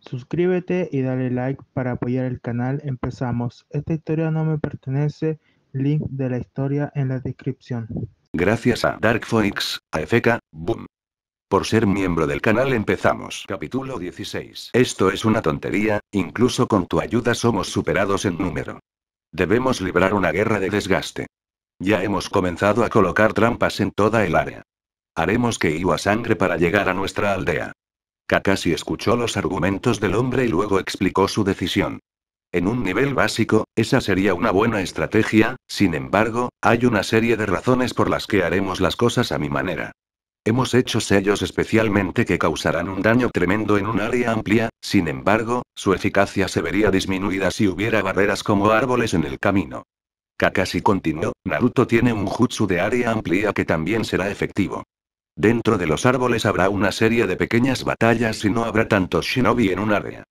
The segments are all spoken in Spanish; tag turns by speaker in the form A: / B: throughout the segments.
A: Suscríbete y dale like para apoyar el canal. Empezamos. Esta historia no me pertenece. Link de la historia en la descripción. Gracias a Darkfox, a AFK, Boom. Por ser miembro del canal empezamos. Capítulo 16. Esto es una tontería, incluso con tu ayuda somos superados en número. Debemos librar una guerra de desgaste. Ya hemos comenzado a colocar trampas en toda el área. Haremos que iba sangre para llegar a nuestra aldea. Kakashi escuchó los argumentos del hombre y luego explicó su decisión. En un nivel básico, esa sería una buena estrategia, sin embargo, hay una serie de razones por las que haremos las cosas a mi manera. Hemos hecho sellos especialmente que causarán un daño tremendo en un área amplia, sin embargo, su eficacia se vería disminuida si hubiera barreras como árboles en el camino. Kakashi continuó, Naruto tiene un jutsu de área amplia que también será efectivo. Dentro de los árboles habrá una serie de pequeñas batallas y no habrá tantos shinobi en un área.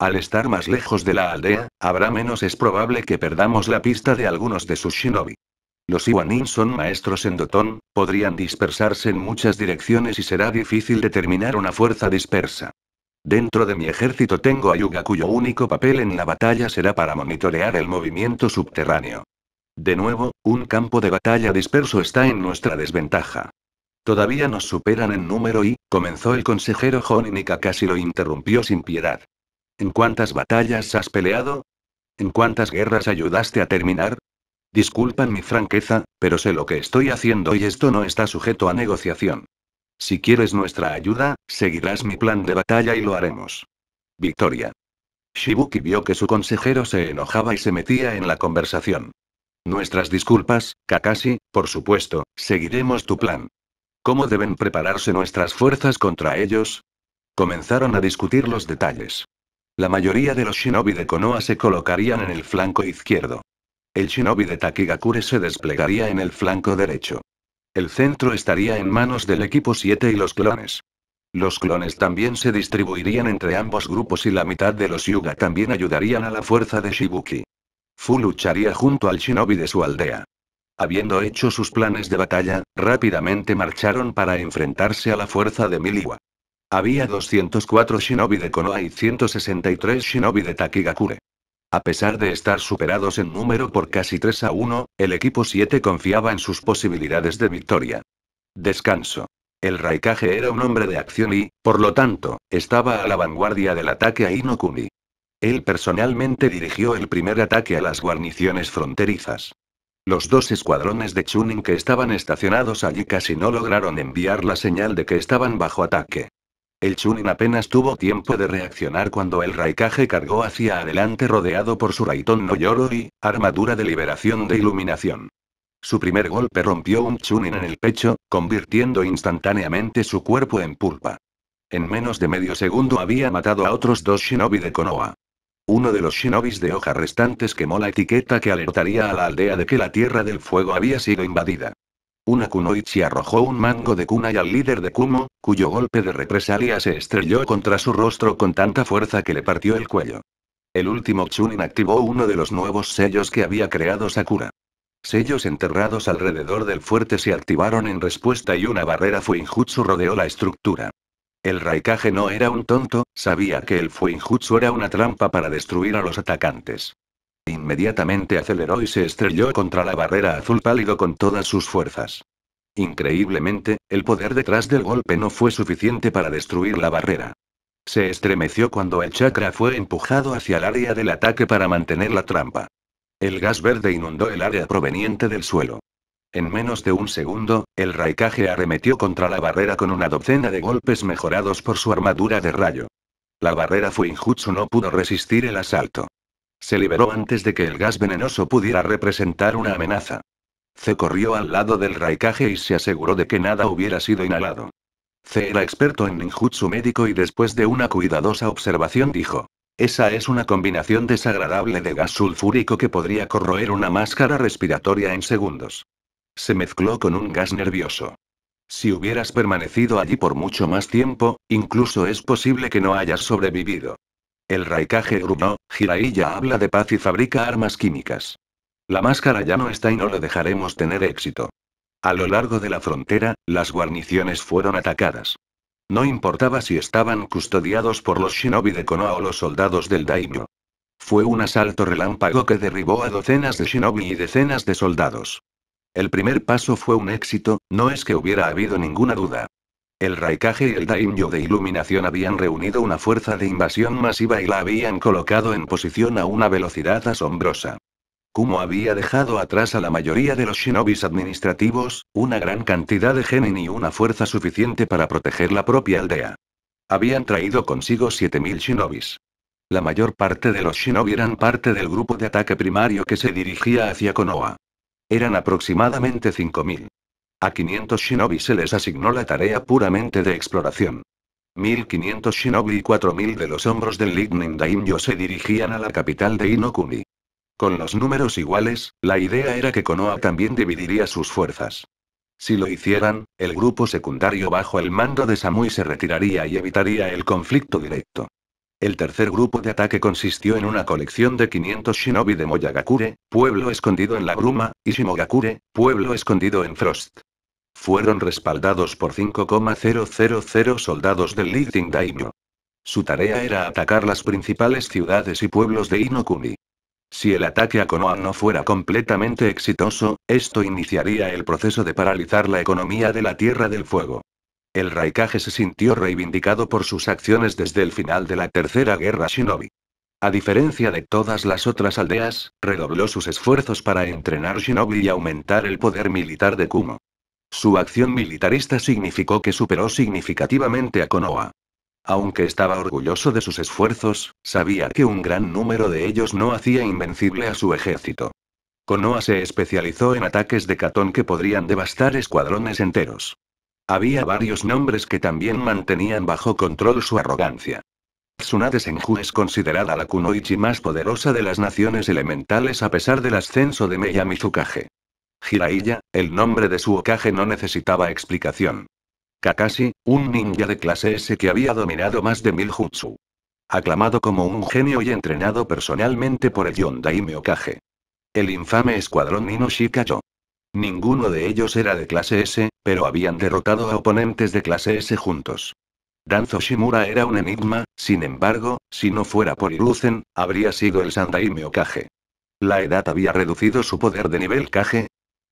A: Al estar más lejos de la aldea, habrá menos es probable que perdamos la pista de algunos de sus shinobi. Los Iwanin son maestros en Dotón, podrían dispersarse en muchas direcciones y será difícil determinar una fuerza dispersa. Dentro de mi ejército tengo a Yuga cuyo único papel en la batalla será para monitorear el movimiento subterráneo. De nuevo, un campo de batalla disperso está en nuestra desventaja. Todavía nos superan en número y, comenzó el consejero y Kakashi lo interrumpió sin piedad. ¿En cuántas batallas has peleado? ¿En cuántas guerras ayudaste a terminar? Disculpan mi franqueza, pero sé lo que estoy haciendo y esto no está sujeto a negociación. Si quieres nuestra ayuda, seguirás mi plan de batalla y lo haremos. Victoria. Shibuki vio que su consejero se enojaba y se metía en la conversación. Nuestras disculpas, Kakashi, por supuesto, seguiremos tu plan. ¿Cómo deben prepararse nuestras fuerzas contra ellos? Comenzaron a discutir los detalles. La mayoría de los shinobi de Konoha se colocarían en el flanco izquierdo. El shinobi de Takigakure se desplegaría en el flanco derecho. El centro estaría en manos del equipo 7 y los clones. Los clones también se distribuirían entre ambos grupos y la mitad de los Yuga también ayudarían a la fuerza de Shibuki. Fu lucharía junto al shinobi de su aldea. Habiendo hecho sus planes de batalla, rápidamente marcharon para enfrentarse a la fuerza de Miliwa. Había 204 shinobi de Konoha y 163 shinobi de Takigakure. A pesar de estar superados en número por casi 3 a 1, el equipo 7 confiaba en sus posibilidades de victoria. Descanso. El Raikage era un hombre de acción y, por lo tanto, estaba a la vanguardia del ataque a Inokuni. Él personalmente dirigió el primer ataque a las guarniciones fronterizas. Los dos escuadrones de Chunin que estaban estacionados allí casi no lograron enviar la señal de que estaban bajo ataque. El Chunin apenas tuvo tiempo de reaccionar cuando el Raikage cargó hacia adelante rodeado por su Raitón no Yoroi, armadura de liberación de iluminación. Su primer golpe rompió un Chunin en el pecho, convirtiendo instantáneamente su cuerpo en pulpa. En menos de medio segundo había matado a otros dos shinobi de Konoha. Uno de los shinobis de hoja restantes quemó la etiqueta que alertaría a la aldea de que la Tierra del Fuego había sido invadida. Una kunoichi arrojó un mango de kunai al líder de Kumo, cuyo golpe de represalia se estrelló contra su rostro con tanta fuerza que le partió el cuello. El último Chunin activó uno de los nuevos sellos que había creado Sakura. Sellos enterrados alrededor del fuerte se activaron en respuesta y una barrera Fuinjutsu rodeó la estructura. El Raikage no era un tonto, sabía que el Fuinjutsu era una trampa para destruir a los atacantes. Inmediatamente aceleró y se estrelló contra la barrera azul pálido con todas sus fuerzas. Increíblemente, el poder detrás del golpe no fue suficiente para destruir la barrera. Se estremeció cuando el chakra fue empujado hacia el área del ataque para mantener la trampa. El gas verde inundó el área proveniente del suelo. En menos de un segundo, el Raikage arremetió contra la barrera con una docena de golpes mejorados por su armadura de rayo. La barrera Injutsu no pudo resistir el asalto. Se liberó antes de que el gas venenoso pudiera representar una amenaza. C corrió al lado del Raikage y se aseguró de que nada hubiera sido inhalado. C era experto en ninjutsu médico y después de una cuidadosa observación dijo. Esa es una combinación desagradable de gas sulfúrico que podría corroer una máscara respiratoria en segundos. Se mezcló con un gas nervioso. Si hubieras permanecido allí por mucho más tiempo, incluso es posible que no hayas sobrevivido. El Raikage gruñó, Jiraiya habla de paz y fabrica armas químicas. La máscara ya no está y no lo dejaremos tener éxito. A lo largo de la frontera, las guarniciones fueron atacadas. No importaba si estaban custodiados por los shinobi de Konoha o los soldados del daimyo. Fue un asalto relámpago que derribó a docenas de shinobi y decenas de soldados. El primer paso fue un éxito, no es que hubiera habido ninguna duda. El Raikage y el Daimyo de iluminación habían reunido una fuerza de invasión masiva y la habían colocado en posición a una velocidad asombrosa. Como había dejado atrás a la mayoría de los shinobis administrativos, una gran cantidad de genin y una fuerza suficiente para proteger la propia aldea. Habían traído consigo 7.000 shinobis. La mayor parte de los shinobi eran parte del grupo de ataque primario que se dirigía hacia Konoha. Eran aproximadamente 5.000. A 500 shinobi se les asignó la tarea puramente de exploración. 1.500 shinobi y 4.000 de los hombros del Lightning Daimyo se dirigían a la capital de Inokuni. Con los números iguales, la idea era que Konoha también dividiría sus fuerzas. Si lo hicieran, el grupo secundario bajo el mando de Samui se retiraría y evitaría el conflicto directo. El tercer grupo de ataque consistió en una colección de 500 shinobi de Moyagakure, pueblo escondido en la bruma, y Shimogakure, pueblo escondido en Frost. Fueron respaldados por 5,000 soldados del lifting Daimyo. Su tarea era atacar las principales ciudades y pueblos de Inokuni. Si el ataque a Konoha no fuera completamente exitoso, esto iniciaría el proceso de paralizar la economía de la Tierra del Fuego el Raikage se sintió reivindicado por sus acciones desde el final de la Tercera Guerra Shinobi. A diferencia de todas las otras aldeas, redobló sus esfuerzos para entrenar shinobi y aumentar el poder militar de Kumo. Su acción militarista significó que superó significativamente a Konoha. Aunque estaba orgulloso de sus esfuerzos, sabía que un gran número de ellos no hacía invencible a su ejército. Konoha se especializó en ataques de catón que podrían devastar escuadrones enteros. Había varios nombres que también mantenían bajo control su arrogancia. Tsunade Senju es considerada la kunoichi más poderosa de las naciones elementales a pesar del ascenso de Meya Mizukage. Jiraiya, el nombre de su Okage no necesitaba explicación. Kakashi, un ninja de clase S que había dominado más de mil jutsu. Aclamado como un genio y entrenado personalmente por el Yondaime Okage. El infame escuadrón Inoshikayo. Ninguno de ellos era de clase S, pero habían derrotado a oponentes de clase S juntos. Danzo Shimura era un enigma, sin embargo, si no fuera por Iruzen, habría sido el Sandaime Okage. La edad había reducido su poder de nivel Kage.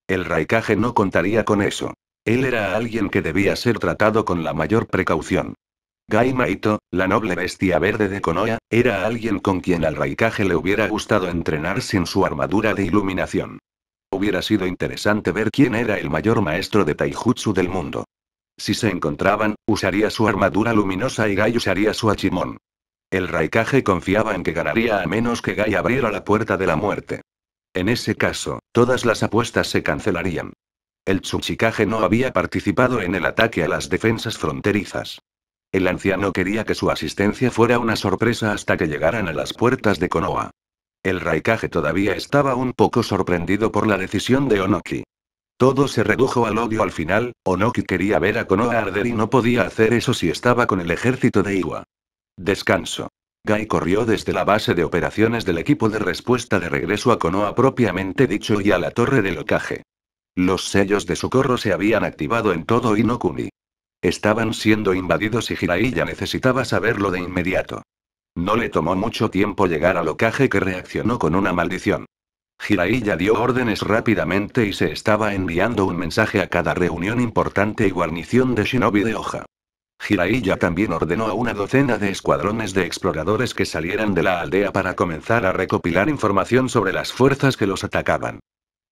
A: El Raikage no contaría con eso. Él era alguien que debía ser tratado con la mayor precaución. Gai Maito, la noble bestia verde de Konoha, era alguien con quien al Raikage le hubiera gustado entrenar sin su armadura de iluminación. Hubiera sido interesante ver quién era el mayor maestro de taijutsu del mundo. Si se encontraban, usaría su armadura luminosa y Gai usaría su achimón. El Raikage confiaba en que ganaría a menos que Gai abriera la puerta de la muerte. En ese caso, todas las apuestas se cancelarían. El Tsuchikage no había participado en el ataque a las defensas fronterizas. El anciano quería que su asistencia fuera una sorpresa hasta que llegaran a las puertas de Konoha. El Raikage todavía estaba un poco sorprendido por la decisión de Onoki. Todo se redujo al odio al final, Onoki quería ver a Konoha arder y no podía hacer eso si estaba con el ejército de Iwa. Descanso. Gai corrió desde la base de operaciones del equipo de respuesta de regreso a Konoha propiamente dicho y a la torre del Okage. Los sellos de socorro se habían activado en todo Inokuni. Estaban siendo invadidos y Jiraiya necesitaba saberlo de inmediato. No le tomó mucho tiempo llegar al ocaje que reaccionó con una maldición. Jiraiya dio órdenes rápidamente y se estaba enviando un mensaje a cada reunión importante y guarnición de Shinobi de Hoja. Jiraiya también ordenó a una docena de escuadrones de exploradores que salieran de la aldea para comenzar a recopilar información sobre las fuerzas que los atacaban.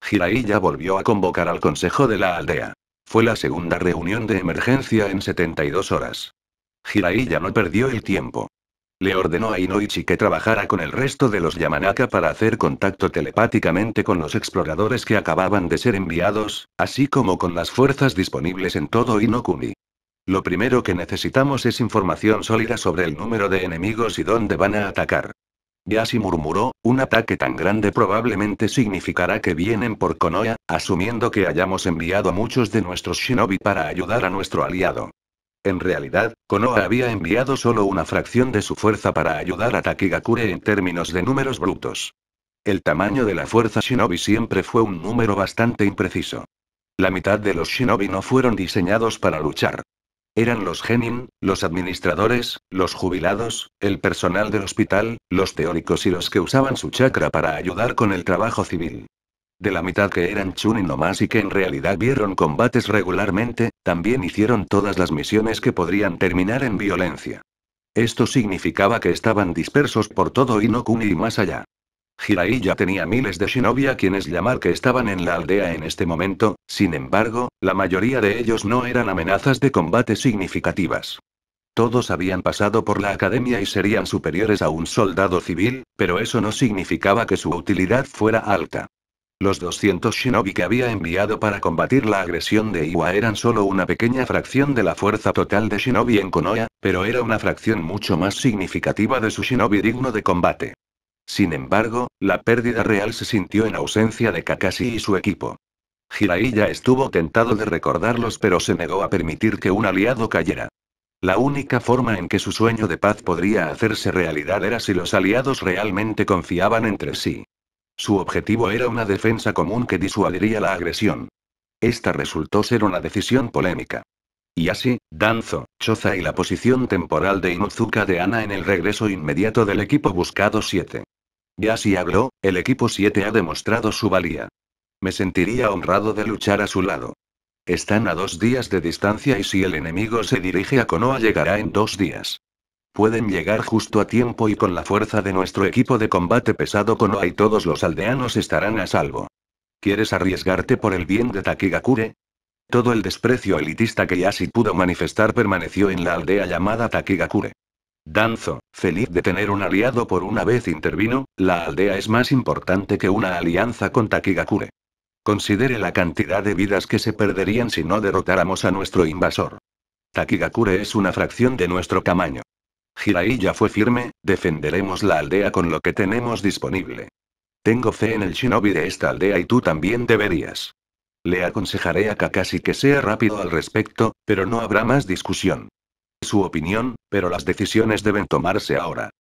A: Jiraiya volvió a convocar al consejo de la aldea. Fue la segunda reunión de emergencia en 72 horas. Jiraiya no perdió el tiempo le ordenó a Inoichi que trabajara con el resto de los Yamanaka para hacer contacto telepáticamente con los exploradores que acababan de ser enviados, así como con las fuerzas disponibles en todo Inokuni. Lo primero que necesitamos es información sólida sobre el número de enemigos y dónde van a atacar. Yashi murmuró, un ataque tan grande probablemente significará que vienen por Konoha, asumiendo que hayamos enviado a muchos de nuestros shinobi para ayudar a nuestro aliado. En realidad, Konoha había enviado solo una fracción de su fuerza para ayudar a Takigakure en términos de números brutos. El tamaño de la fuerza shinobi siempre fue un número bastante impreciso. La mitad de los shinobi no fueron diseñados para luchar. Eran los genin, los administradores, los jubilados, el personal del hospital, los teóricos y los que usaban su chakra para ayudar con el trabajo civil. De la mitad que eran chunin nomás y que en realidad vieron combates regularmente, también hicieron todas las misiones que podrían terminar en violencia. Esto significaba que estaban dispersos por todo Inokuni y más allá. Hirai ya tenía miles de shinobi a quienes llamar que estaban en la aldea en este momento, sin embargo, la mayoría de ellos no eran amenazas de combate significativas. Todos habían pasado por la academia y serían superiores a un soldado civil, pero eso no significaba que su utilidad fuera alta. Los 200 shinobi que había enviado para combatir la agresión de Iwa eran solo una pequeña fracción de la fuerza total de shinobi en Konoha, pero era una fracción mucho más significativa de su shinobi digno de combate. Sin embargo, la pérdida real se sintió en ausencia de Kakashi y su equipo. Jiraiya estuvo tentado de recordarlos pero se negó a permitir que un aliado cayera. La única forma en que su sueño de paz podría hacerse realidad era si los aliados realmente confiaban entre sí. Su objetivo era una defensa común que disuadiría la agresión. Esta resultó ser una decisión polémica. Y así, Danzo, Choza y la posición temporal de Inuzuka de Ana en el regreso inmediato del equipo buscado 7. Y así habló, el equipo 7 ha demostrado su valía. Me sentiría honrado de luchar a su lado. Están a dos días de distancia y si el enemigo se dirige a Konoha llegará en dos días. Pueden llegar justo a tiempo y con la fuerza de nuestro equipo de combate pesado con y todos los aldeanos estarán a salvo. ¿Quieres arriesgarte por el bien de Takigakure? Todo el desprecio elitista que Yasi pudo manifestar permaneció en la aldea llamada Takigakure. Danzo, feliz de tener un aliado por una vez intervino, la aldea es más importante que una alianza con Takigakure. Considere la cantidad de vidas que se perderían si no derrotáramos a nuestro invasor. Takigakure es una fracción de nuestro tamaño ya fue firme, defenderemos la aldea con lo que tenemos disponible. Tengo fe en el shinobi de esta aldea y tú también deberías. Le aconsejaré a Kakashi que sea rápido al respecto, pero no habrá más discusión. Su opinión, pero las decisiones deben tomarse ahora.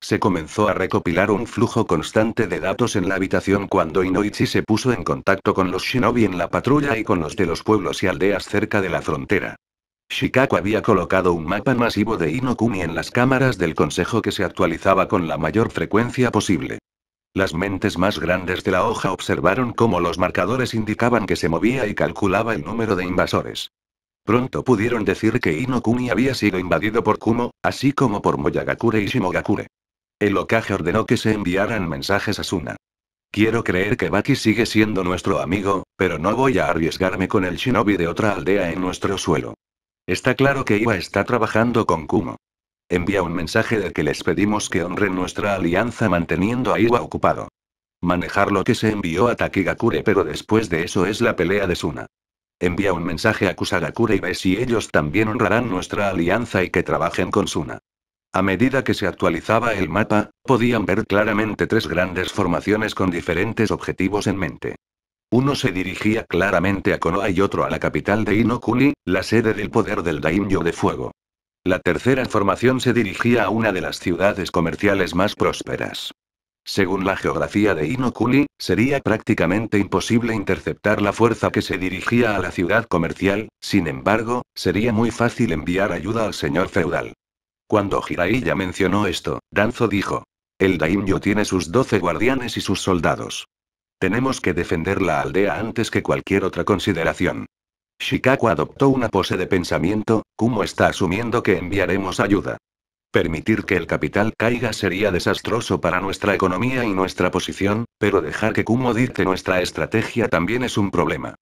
A: Se comenzó a recopilar un flujo constante de datos en la habitación cuando Inoichi se puso en contacto con los shinobi en la patrulla y con los de los pueblos y aldeas cerca de la frontera. Shikaku había colocado un mapa masivo de Inokumi en las cámaras del consejo que se actualizaba con la mayor frecuencia posible. Las mentes más grandes de la hoja observaron cómo los marcadores indicaban que se movía y calculaba el número de invasores. Pronto pudieron decir que Inokumi había sido invadido por Kumo, así como por Moyagakure y Shimogakure. El Okage ordenó que se enviaran mensajes a Suna. Quiero creer que Baki sigue siendo nuestro amigo, pero no voy a arriesgarme con el shinobi de otra aldea en nuestro suelo. Está claro que Iwa está trabajando con Kumo. Envía un mensaje de que les pedimos que honren nuestra alianza manteniendo a Iwa ocupado. Manejar lo que se envió a Takigakure pero después de eso es la pelea de Suna. Envía un mensaje a Kusagakure y ve si ellos también honrarán nuestra alianza y que trabajen con Suna. A medida que se actualizaba el mapa, podían ver claramente tres grandes formaciones con diferentes objetivos en mente. Uno se dirigía claramente a Konoha y otro a la capital de Inokuni, la sede del poder del Daimyo de Fuego. La tercera formación se dirigía a una de las ciudades comerciales más prósperas. Según la geografía de Inokuni, sería prácticamente imposible interceptar la fuerza que se dirigía a la ciudad comercial, sin embargo, sería muy fácil enviar ayuda al señor feudal. Cuando Hiraiya mencionó esto, Danzo dijo. El daimyo tiene sus doce guardianes y sus soldados. Tenemos que defender la aldea antes que cualquier otra consideración. Shikaku adoptó una pose de pensamiento, Kumo está asumiendo que enviaremos ayuda. Permitir que el capital caiga sería desastroso para nuestra economía y nuestra posición, pero dejar que Kumo dicte nuestra estrategia también es un problema.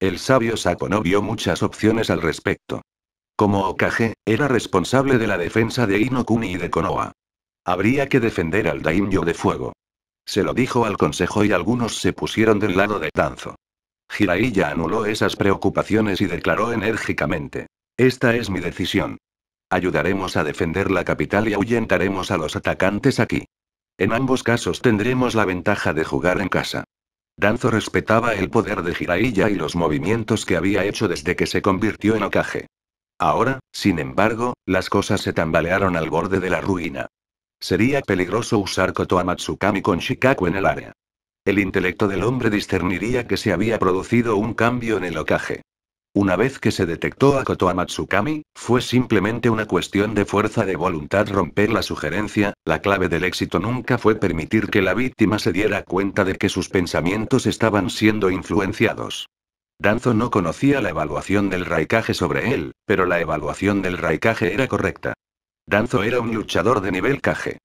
A: El sabio Sako no vio muchas opciones al respecto. Como Okage, era responsable de la defensa de Inokuni y de Konoha. Habría que defender al Daimyo de fuego. Se lo dijo al consejo y algunos se pusieron del lado de Danzo. Jiraiya anuló esas preocupaciones y declaró enérgicamente. Esta es mi decisión. Ayudaremos a defender la capital y ahuyentaremos a los atacantes aquí. En ambos casos tendremos la ventaja de jugar en casa. Danzo respetaba el poder de Jiraiya y los movimientos que había hecho desde que se convirtió en ocaje. Ahora, sin embargo, las cosas se tambalearon al borde de la ruina. Sería peligroso usar Koto con Shikaku en el área. El intelecto del hombre discerniría que se había producido un cambio en el ocaje. Una vez que se detectó a Koto fue simplemente una cuestión de fuerza de voluntad romper la sugerencia, la clave del éxito nunca fue permitir que la víctima se diera cuenta de que sus pensamientos estaban siendo influenciados. Danzo no conocía la evaluación del raikaje sobre él, pero la evaluación del raikaje era correcta. Danzo era un luchador de nivel Kage.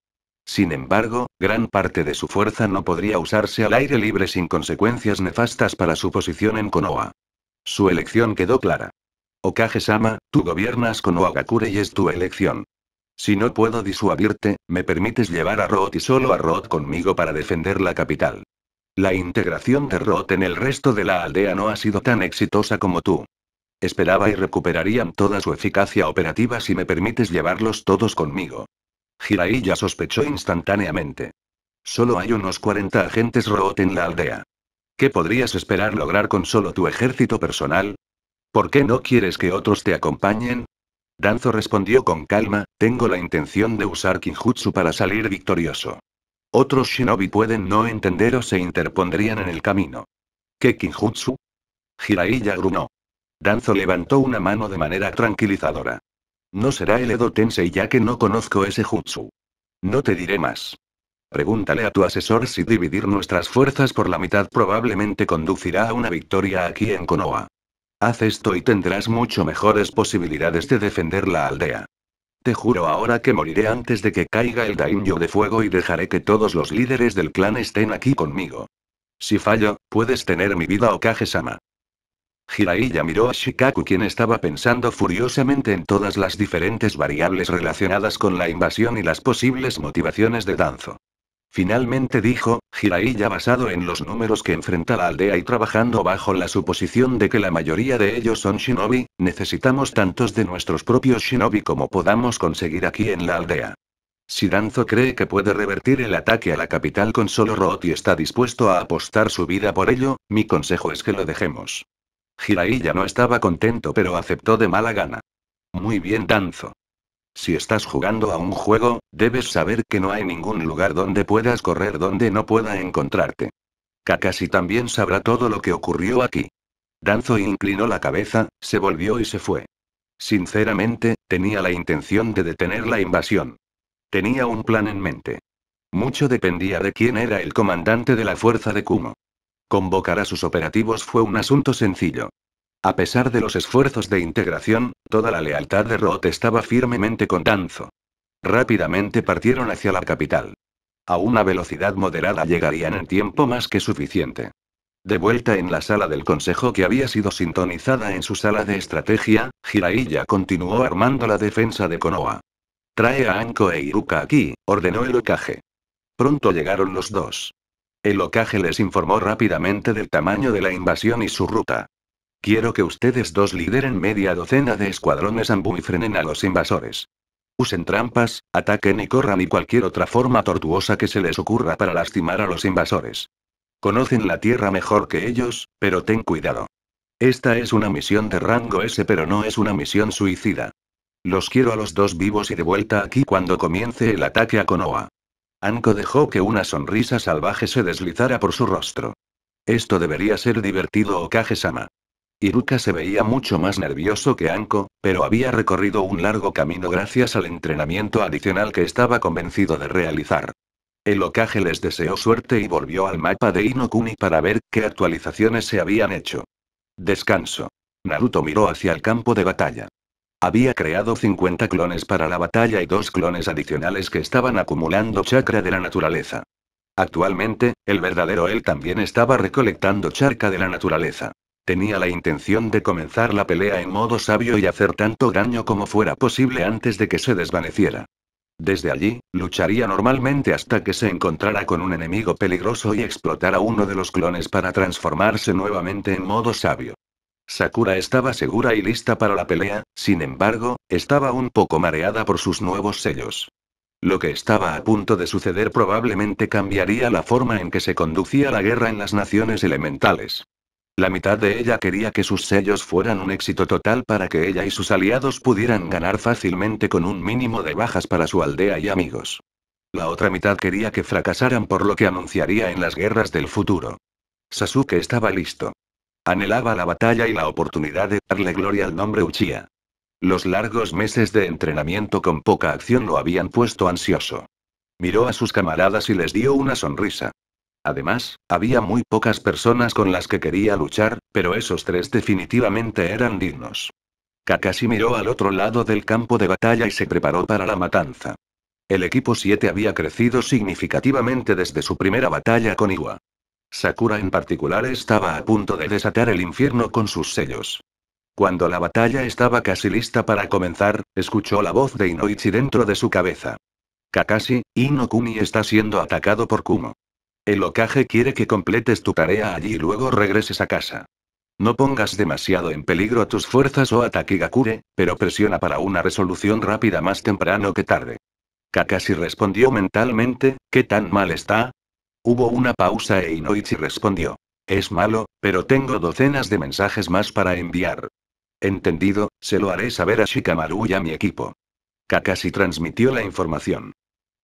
A: Sin embargo, gran parte de su fuerza no podría usarse al aire libre sin consecuencias nefastas para su posición en Konoha. Su elección quedó clara. Okage-sama, tú gobiernas Konoha y es tu elección. Si no puedo disuadirte, me permites llevar a Roth y solo a Roth conmigo para defender la capital. La integración de Roth en el resto de la aldea no ha sido tan exitosa como tú. Esperaba y recuperarían toda su eficacia operativa si me permites llevarlos todos conmigo. Jiraiya sospechó instantáneamente. Solo hay unos 40 agentes robot en la aldea. ¿Qué podrías esperar lograr con solo tu ejército personal? ¿Por qué no quieres que otros te acompañen? Danzo respondió con calma, tengo la intención de usar Kinjutsu para salir victorioso. Otros shinobi pueden no entender o se interpondrían en el camino. ¿Qué Kinjutsu? Jiraiya grunó. Danzo levantó una mano de manera tranquilizadora. No será el Edo Tensei ya que no conozco ese jutsu. No te diré más. Pregúntale a tu asesor si dividir nuestras fuerzas por la mitad probablemente conducirá a una victoria aquí en Konoha. Haz esto y tendrás mucho mejores posibilidades de defender la aldea. Te juro ahora que moriré antes de que caiga el daimyo de fuego y dejaré que todos los líderes del clan estén aquí conmigo. Si fallo, puedes tener mi vida o sama Hiraiya miró a Shikaku quien estaba pensando furiosamente en todas las diferentes variables relacionadas con la invasión y las posibles motivaciones de Danzo. Finalmente dijo, Hiraiya basado en los números que enfrenta la aldea y trabajando bajo la suposición de que la mayoría de ellos son shinobi, necesitamos tantos de nuestros propios shinobi como podamos conseguir aquí en la aldea. Si Danzo cree que puede revertir el ataque a la capital con solo Roti y está dispuesto a apostar su vida por ello, mi consejo es que lo dejemos. Jiraiya no estaba contento pero aceptó de mala gana. Muy bien, Danzo. Si estás jugando a un juego, debes saber que no hay ningún lugar donde puedas correr donde no pueda encontrarte. Kakashi también sabrá todo lo que ocurrió aquí. Danzo inclinó la cabeza, se volvió y se fue. Sinceramente, tenía la intención de detener la invasión. Tenía un plan en mente. Mucho dependía de quién era el comandante de la fuerza de Kumo. Convocar a sus operativos fue un asunto sencillo. A pesar de los esfuerzos de integración, toda la lealtad de Roth estaba firmemente con Danzo. Rápidamente partieron hacia la capital. A una velocidad moderada llegarían en tiempo más que suficiente. De vuelta en la sala del Consejo que había sido sintonizada en su sala de estrategia, Jiraiya continuó armando la defensa de Konoha. Trae a Anko e Iruka aquí, ordenó el Okage. Pronto llegaron los dos. El locaje les informó rápidamente del tamaño de la invasión y su ruta. Quiero que ustedes dos lideren media docena de escuadrones ambu y a los invasores. Usen trampas, ataquen y corran y cualquier otra forma tortuosa que se les ocurra para lastimar a los invasores. Conocen la tierra mejor que ellos, pero ten cuidado. Esta es una misión de rango S pero no es una misión suicida. Los quiero a los dos vivos y de vuelta aquí cuando comience el ataque a Konoha. Anko dejó que una sonrisa salvaje se deslizara por su rostro. Esto debería ser divertido Okage-sama. Iruka se veía mucho más nervioso que Anko, pero había recorrido un largo camino gracias al entrenamiento adicional que estaba convencido de realizar. El Okage les deseó suerte y volvió al mapa de Inokuni para ver qué actualizaciones se habían hecho. Descanso. Naruto miró hacia el campo de batalla. Había creado 50 clones para la batalla y dos clones adicionales que estaban acumulando chakra de la naturaleza. Actualmente, el verdadero él también estaba recolectando charca de la naturaleza. Tenía la intención de comenzar la pelea en modo sabio y hacer tanto daño como fuera posible antes de que se desvaneciera. Desde allí, lucharía normalmente hasta que se encontrara con un enemigo peligroso y explotara uno de los clones para transformarse nuevamente en modo sabio. Sakura estaba segura y lista para la pelea, sin embargo, estaba un poco mareada por sus nuevos sellos. Lo que estaba a punto de suceder probablemente cambiaría la forma en que se conducía la guerra en las naciones elementales. La mitad de ella quería que sus sellos fueran un éxito total para que ella y sus aliados pudieran ganar fácilmente con un mínimo de bajas para su aldea y amigos. La otra mitad quería que fracasaran por lo que anunciaría en las guerras del futuro. Sasuke estaba listo. Anhelaba la batalla y la oportunidad de darle gloria al nombre Uchiha. Los largos meses de entrenamiento con poca acción lo habían puesto ansioso. Miró a sus camaradas y les dio una sonrisa. Además, había muy pocas personas con las que quería luchar, pero esos tres definitivamente eran dignos. Kakashi miró al otro lado del campo de batalla y se preparó para la matanza. El equipo 7 había crecido significativamente desde su primera batalla con Iwa. Sakura en particular estaba a punto de desatar el infierno con sus sellos. Cuando la batalla estaba casi lista para comenzar, escuchó la voz de Inoichi dentro de su cabeza. Kakashi, Inokuni está siendo atacado por Kumo. El Okage quiere que completes tu tarea allí y luego regreses a casa. No pongas demasiado en peligro tus fuerzas o a Takigakure, pero presiona para una resolución rápida más temprano que tarde. Kakashi respondió mentalmente, ¿qué tan mal está? Hubo una pausa e Inoichi respondió. Es malo, pero tengo docenas de mensajes más para enviar. Entendido, se lo haré saber a Shikamaru y a mi equipo. Kakashi transmitió la información.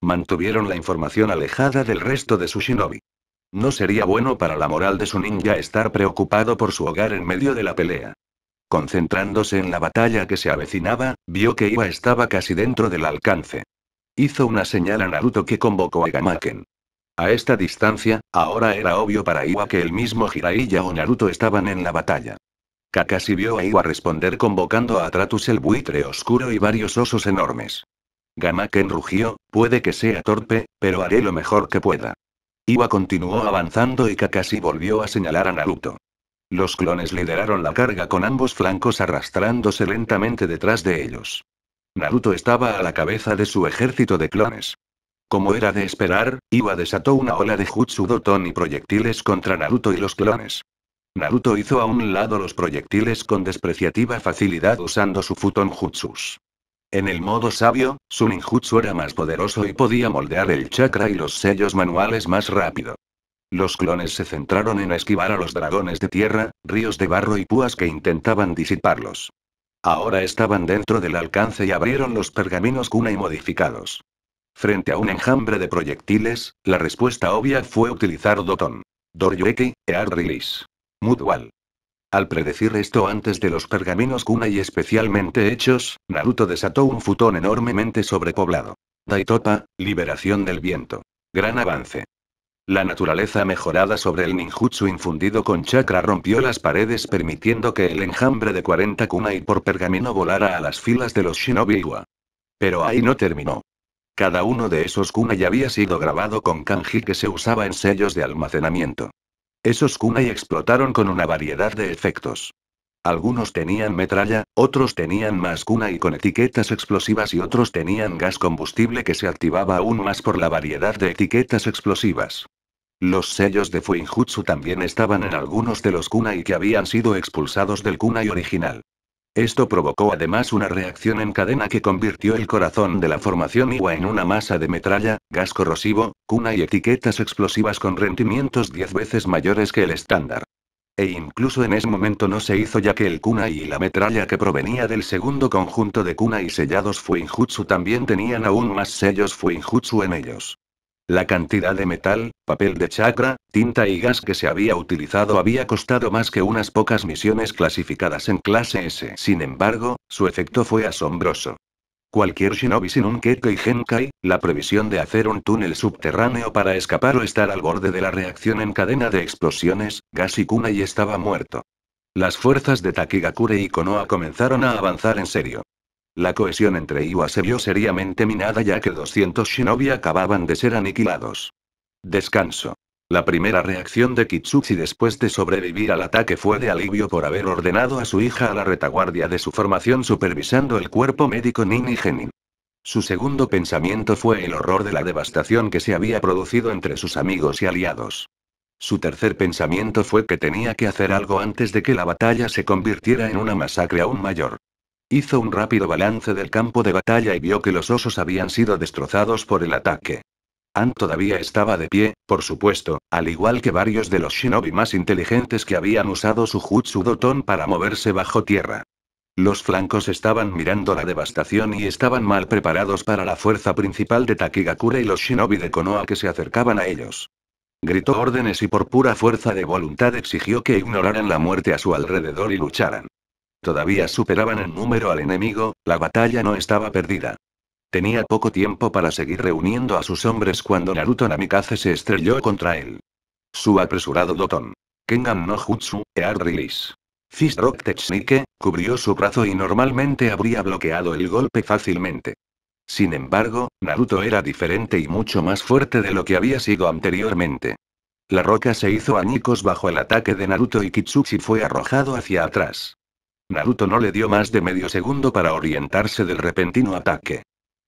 A: Mantuvieron la información alejada del resto de su shinobi. No sería bueno para la moral de su ninja estar preocupado por su hogar en medio de la pelea. Concentrándose en la batalla que se avecinaba, vio que Iba estaba casi dentro del alcance. Hizo una señal a Naruto que convocó a Gamaken. A esta distancia, ahora era obvio para Iwa que el mismo Jiraiya o Naruto estaban en la batalla. Kakashi vio a Iwa responder convocando a tratus el buitre oscuro y varios osos enormes. Gamaken rugió, puede que sea torpe, pero haré lo mejor que pueda. Iwa continuó avanzando y Kakashi volvió a señalar a Naruto. Los clones lideraron la carga con ambos flancos arrastrándose lentamente detrás de ellos. Naruto estaba a la cabeza de su ejército de clones. Como era de esperar, Iwa desató una ola de jutsu doton y proyectiles contra Naruto y los clones. Naruto hizo a un lado los proyectiles con despreciativa facilidad usando su futon jutsus. En el modo sabio, su ninjutsu era más poderoso y podía moldear el chakra y los sellos manuales más rápido. Los clones se centraron en esquivar a los dragones de tierra, ríos de barro y púas que intentaban disiparlos. Ahora estaban dentro del alcance y abrieron los pergaminos y modificados. Frente a un enjambre de proyectiles, la respuesta obvia fue utilizar Doton. Doryueki, Air Release. Mutual. Al predecir esto antes de los pergaminos Kuna y especialmente hechos, Naruto desató un futón enormemente sobrepoblado. Daitopa, liberación del viento. Gran avance. La naturaleza mejorada sobre el ninjutsu infundido con chakra rompió las paredes permitiendo que el enjambre de 40 kunai por pergamino volara a las filas de los shinobiwa. Pero ahí no terminó. Cada uno de esos kunai había sido grabado con kanji que se usaba en sellos de almacenamiento. Esos kunai explotaron con una variedad de efectos. Algunos tenían metralla, otros tenían más kunai con etiquetas explosivas y otros tenían gas combustible que se activaba aún más por la variedad de etiquetas explosivas. Los sellos de Fuinjutsu también estaban en algunos de los kunai que habían sido expulsados del kunai original. Esto provocó además una reacción en cadena que convirtió el corazón de la formación IWA en una masa de metralla, gas corrosivo, cuna y etiquetas explosivas con rendimientos 10 veces mayores que el estándar. E incluso en ese momento no se hizo ya que el cuna y la metralla que provenía del segundo conjunto de cuna y sellados Fuinjutsu también tenían aún más sellos Fuinjutsu en ellos. La cantidad de metal, papel de chakra, tinta y gas que se había utilizado había costado más que unas pocas misiones clasificadas en clase S. Sin embargo, su efecto fue asombroso. Cualquier shinobi sin un y Genkai, la previsión de hacer un túnel subterráneo para escapar o estar al borde de la reacción en cadena de explosiones, gas y kunai estaba muerto. Las fuerzas de Takigakure y Konoha comenzaron a avanzar en serio. La cohesión entre Iwa se vio seriamente minada ya que 200 shinobi acababan de ser aniquilados. Descanso. La primera reacción de Kitsuchi después de sobrevivir al ataque fue de alivio por haber ordenado a su hija a la retaguardia de su formación supervisando el cuerpo médico Nini Genin. Su segundo pensamiento fue el horror de la devastación que se había producido entre sus amigos y aliados. Su tercer pensamiento fue que tenía que hacer algo antes de que la batalla se convirtiera en una masacre aún mayor. Hizo un rápido balance del campo de batalla y vio que los osos habían sido destrozados por el ataque. Han todavía estaba de pie, por supuesto, al igual que varios de los shinobi más inteligentes que habían usado su jutsu doton para moverse bajo tierra. Los flancos estaban mirando la devastación y estaban mal preparados para la fuerza principal de Takigakure y los shinobi de Konoha que se acercaban a ellos. Gritó órdenes y por pura fuerza de voluntad exigió que ignoraran la muerte a su alrededor y lucharan. Todavía superaban en número al enemigo, la batalla no estaba perdida. Tenía poco tiempo para seguir reuniendo a sus hombres cuando Naruto Namikaze se estrelló contra él. Su apresurado Doton. Kengan no Jutsu, e Release. Fist Rock cubrió su brazo y normalmente habría bloqueado el golpe fácilmente. Sin embargo, Naruto era diferente y mucho más fuerte de lo que había sido anteriormente. La roca se hizo añicos bajo el ataque de Naruto y Kitsuchi fue arrojado hacia atrás. Naruto no le dio más de medio segundo para orientarse del repentino ataque.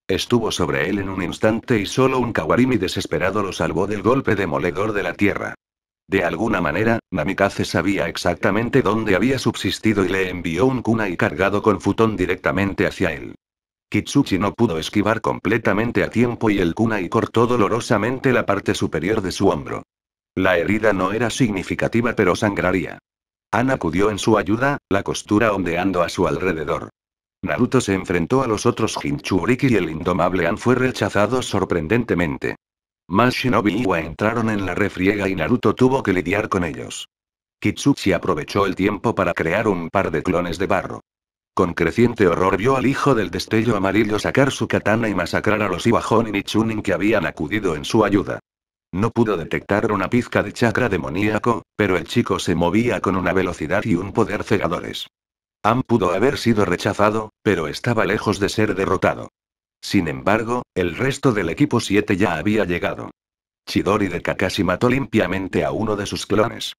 A: Estuvo sobre él en un instante y solo un Kawarimi desesperado lo salvó del golpe demoledor de la tierra. De alguna manera, Namikaze sabía exactamente dónde había subsistido y le envió un kunai cargado con futón directamente hacia él. Kitsuchi no pudo esquivar completamente a tiempo y el kunai cortó dolorosamente la parte superior de su hombro. La herida no era significativa pero sangraría. Han acudió en su ayuda, la costura ondeando a su alrededor. Naruto se enfrentó a los otros Jinchuriki y el indomable An fue rechazado sorprendentemente. Más Shinobi Iwa entraron en la refriega y Naruto tuvo que lidiar con ellos. Kitsuchi aprovechó el tiempo para crear un par de clones de barro. Con creciente horror vio al hijo del destello amarillo sacar su katana y masacrar a los Iwajon y Chunin que habían acudido en su ayuda. No pudo detectar una pizca de chakra demoníaco, pero el chico se movía con una velocidad y un poder cegadores. Am pudo haber sido rechazado, pero estaba lejos de ser derrotado. Sin embargo, el resto del equipo 7 ya había llegado. Chidori de Kakashi mató limpiamente a uno de sus clones.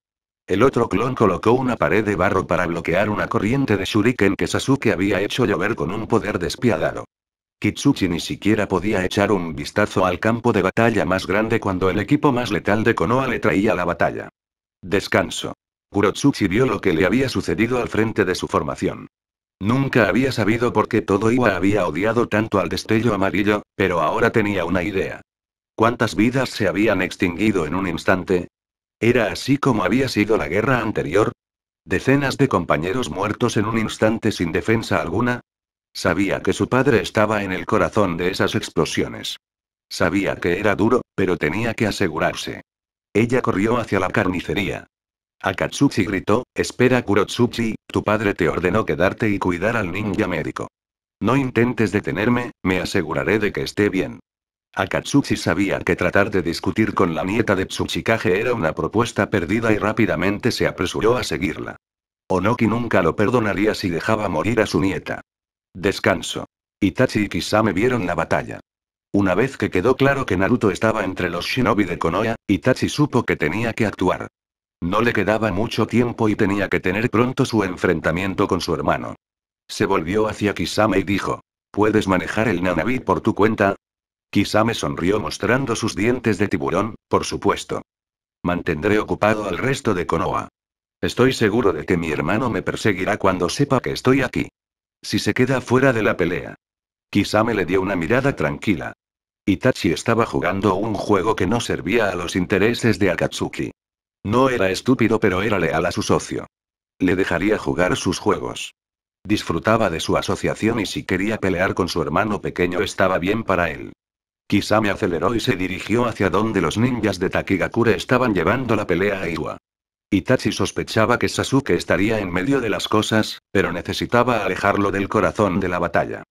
A: El otro clon colocó una pared de barro para bloquear una corriente de shuriken que Sasuke había hecho llover con un poder despiadado. Kitsuchi ni siquiera podía echar un vistazo al campo de batalla más grande cuando el equipo más letal de Konoha le traía la batalla. Descanso. Kurotsuchi vio lo que le había sucedido al frente de su formación. Nunca había sabido por qué todo Iwa había odiado tanto al destello amarillo, pero ahora tenía una idea. ¿Cuántas vidas se habían extinguido en un instante? ¿Era así como había sido la guerra anterior? ¿Decenas de compañeros muertos en un instante sin defensa alguna? Sabía que su padre estaba en el corazón de esas explosiones. Sabía que era duro, pero tenía que asegurarse. Ella corrió hacia la carnicería. Akatsuchi gritó, espera Kurotsuchi, tu padre te ordenó quedarte y cuidar al ninja médico. No intentes detenerme, me aseguraré de que esté bien. Akatsuchi sabía que tratar de discutir con la nieta de Tsuchikage era una propuesta perdida y rápidamente se apresuró a seguirla. Onoki nunca lo perdonaría si dejaba morir a su nieta. Descanso. Itachi y Kisame vieron la batalla. Una vez que quedó claro que Naruto estaba entre los shinobi de Konoha, Itachi supo que tenía que actuar. No le quedaba mucho tiempo y tenía que tener pronto su enfrentamiento con su hermano. Se volvió hacia Kisame y dijo, ¿puedes manejar el Nanabi por tu cuenta? Kisame sonrió mostrando sus dientes de tiburón, por supuesto. Mantendré ocupado al resto de Konoha. Estoy seguro de que mi hermano me perseguirá cuando sepa que estoy aquí. Si se queda fuera de la pelea. Kisame le dio una mirada tranquila. Itachi estaba jugando un juego que no servía a los intereses de Akatsuki. No era estúpido pero era leal a su socio. Le dejaría jugar sus juegos. Disfrutaba de su asociación y si quería pelear con su hermano pequeño estaba bien para él. Kisame aceleró y se dirigió hacia donde los ninjas de Takigakure estaban llevando la pelea a Iwa. Itachi sospechaba que Sasuke estaría en medio de las cosas, pero necesitaba alejarlo del corazón de la batalla.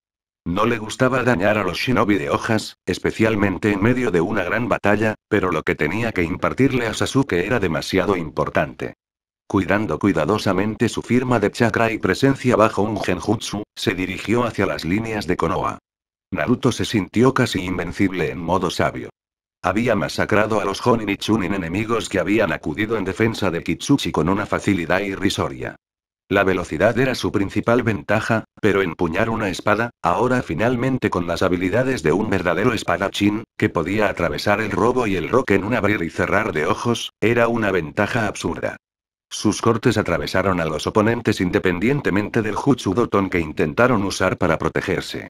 A: No le gustaba dañar a los shinobi de hojas, especialmente en medio de una gran batalla, pero lo que tenía que impartirle a Sasuke era demasiado importante. Cuidando cuidadosamente su firma de chakra y presencia bajo un genjutsu, se dirigió hacia las líneas de Konoha. Naruto se sintió casi invencible en modo sabio. Había masacrado a los Honin y Chunin enemigos que habían acudido en defensa de Kitsuchi con una facilidad irrisoria. La velocidad era su principal ventaja, pero empuñar una espada, ahora finalmente con las habilidades de un verdadero espadachín, que podía atravesar el robo y el rock en un abrir y cerrar de ojos, era una ventaja absurda. Sus cortes atravesaron a los oponentes independientemente del jutsu doton que intentaron usar para protegerse.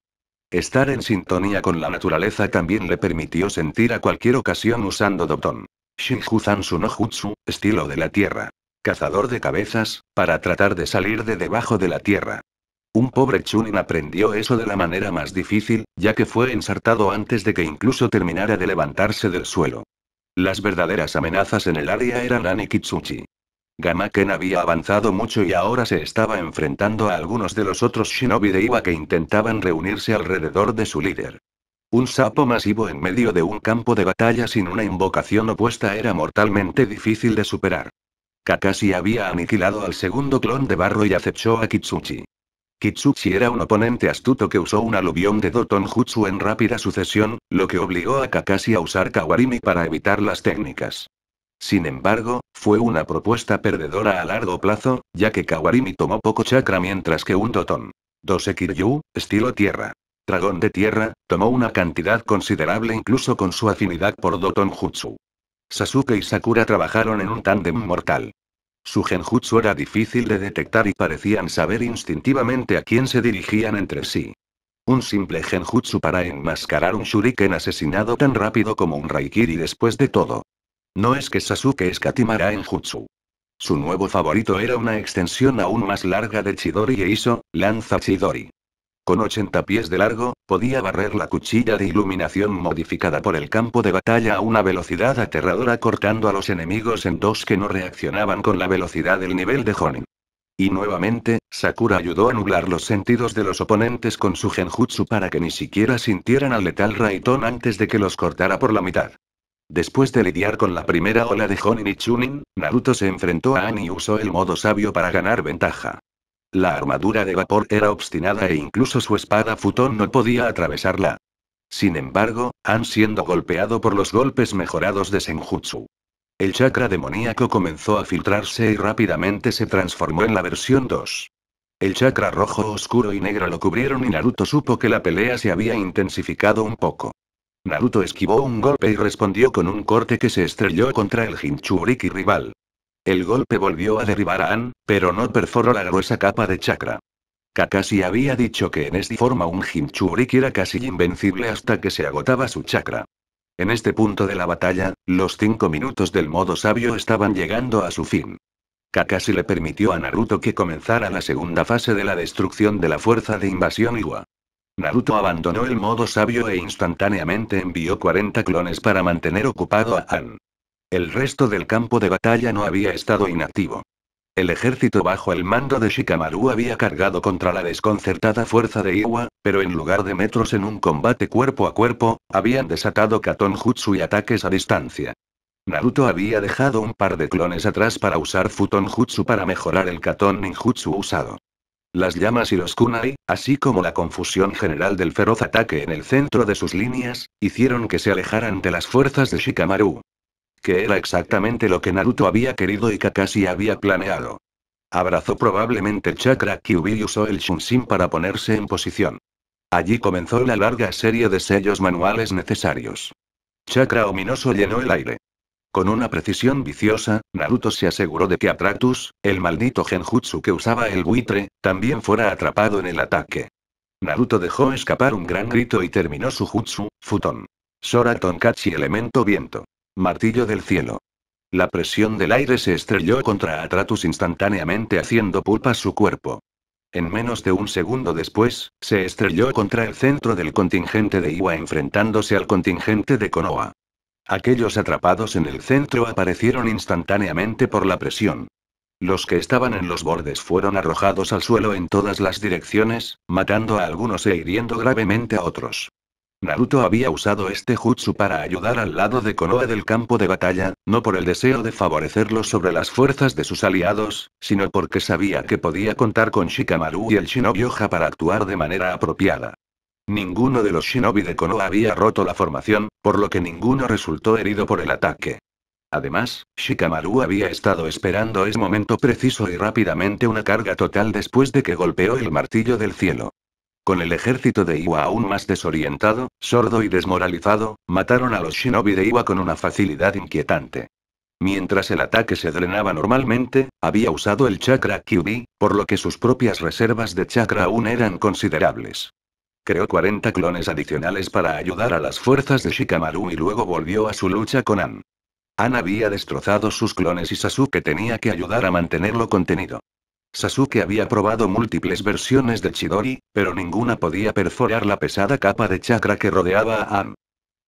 A: Estar en sintonía con la naturaleza también le permitió sentir a cualquier ocasión usando Doton. Shinjutsu no Jutsu, estilo de la tierra. Cazador de cabezas, para tratar de salir de debajo de la tierra. Un pobre Chunin aprendió eso de la manera más difícil, ya que fue ensartado antes de que incluso terminara de levantarse del suelo. Las verdaderas amenazas en el área eran Anikitsuchi. Gamaken había avanzado mucho y ahora se estaba enfrentando a algunos de los otros shinobi de Iwa que intentaban reunirse alrededor de su líder. Un sapo masivo en medio de un campo de batalla sin una invocación opuesta era mortalmente difícil de superar. Kakashi había aniquilado al segundo clon de barro y acechó a Kitsuchi. Kitsuchi era un oponente astuto que usó un aluvión de Doton Jutsu en rápida sucesión, lo que obligó a Kakashi a usar Kawarimi para evitar las técnicas. Sin embargo, fue una propuesta perdedora a largo plazo, ya que Kawarimi tomó poco chakra mientras que un Doton. Dosekiryu, estilo tierra. Dragón de tierra, tomó una cantidad considerable incluso con su afinidad por Doton Jutsu. Sasuke y Sakura trabajaron en un tándem mortal. Su genjutsu era difícil de detectar y parecían saber instintivamente a quién se dirigían entre sí. Un simple genjutsu para enmascarar un shuriken asesinado tan rápido como un raikiri después de todo. No es que Sasuke escatimara en Jutsu. Su nuevo favorito era una extensión aún más larga de Chidori e hizo, lanza Chidori. Con 80 pies de largo, podía barrer la cuchilla de iluminación modificada por el campo de batalla a una velocidad aterradora cortando a los enemigos en dos que no reaccionaban con la velocidad del nivel de Honin. Y nuevamente, Sakura ayudó a nublar los sentidos de los oponentes con su genjutsu para que ni siquiera sintieran al letal Raiton antes de que los cortara por la mitad. Después de lidiar con la primera ola de Honin y Chunin, Naruto se enfrentó a Annie y usó el modo sabio para ganar ventaja. La armadura de vapor era obstinada e incluso su espada futón no podía atravesarla. Sin embargo, Han siendo golpeado por los golpes mejorados de Senjutsu. El chakra demoníaco comenzó a filtrarse y rápidamente se transformó en la versión 2. El chakra rojo oscuro y negro lo cubrieron y Naruto supo que la pelea se había intensificado un poco. Naruto esquivó un golpe y respondió con un corte que se estrelló contra el Jinchuriki rival. El golpe volvió a derribar a An, pero no perforó la gruesa capa de chakra. Kakashi había dicho que en esta forma un Jinchuriki era casi invencible hasta que se agotaba su chakra. En este punto de la batalla, los cinco minutos del modo sabio estaban llegando a su fin. Kakashi le permitió a Naruto que comenzara la segunda fase de la destrucción de la fuerza de invasión Iwa. Naruto abandonó el modo sabio e instantáneamente envió 40 clones para mantener ocupado a Han. El resto del campo de batalla no había estado inactivo. El ejército bajo el mando de Shikamaru había cargado contra la desconcertada fuerza de Iwa, pero en lugar de metros en un combate cuerpo a cuerpo, habían desatado Katon Jutsu y ataques a distancia. Naruto había dejado un par de clones atrás para usar Futon Jutsu para mejorar el Katon Ninjutsu usado. Las llamas y los kunai, así como la confusión general del feroz ataque en el centro de sus líneas, hicieron que se alejaran de las fuerzas de Shikamaru. Que era exactamente lo que Naruto había querido y Kakashi había planeado. Abrazó probablemente chakra Kyubi y usó el Shunshin para ponerse en posición. Allí comenzó la larga serie de sellos manuales necesarios. Chakra ominoso llenó el aire. Con una precisión viciosa, Naruto se aseguró de que Atratus, el maldito genjutsu que usaba el buitre, también fuera atrapado en el ataque. Naruto dejó escapar un gran grito y terminó su jutsu, Futon. Sora Tonkachi elemento viento. Martillo del cielo. La presión del aire se estrelló contra Atratus instantáneamente haciendo pulpa su cuerpo. En menos de un segundo después, se estrelló contra el centro del contingente de Iwa enfrentándose al contingente de Konoha. Aquellos atrapados en el centro aparecieron instantáneamente por la presión. Los que estaban en los bordes fueron arrojados al suelo en todas las direcciones, matando a algunos e hiriendo gravemente a otros. Naruto había usado este jutsu para ayudar al lado de Konoha del campo de batalla, no por el deseo de favorecerlo sobre las fuerzas de sus aliados, sino porque sabía que podía contar con Shikamaru y el Shinobi Oja para actuar de manera apropiada. Ninguno de los shinobi de Konoha había roto la formación, por lo que ninguno resultó herido por el ataque. Además, Shikamaru había estado esperando ese momento preciso y rápidamente una carga total después de que golpeó el martillo del cielo. Con el ejército de Iwa aún más desorientado, sordo y desmoralizado, mataron a los shinobi de Iwa con una facilidad inquietante. Mientras el ataque se drenaba normalmente, había usado el chakra Kyubi, por lo que sus propias reservas de chakra aún eran considerables. Creó 40 clones adicionales para ayudar a las fuerzas de Shikamaru y luego volvió a su lucha con An. An había destrozado sus clones y Sasuke tenía que ayudar a mantenerlo contenido. Sasuke había probado múltiples versiones de Chidori, pero ninguna podía perforar la pesada capa de chakra que rodeaba a An.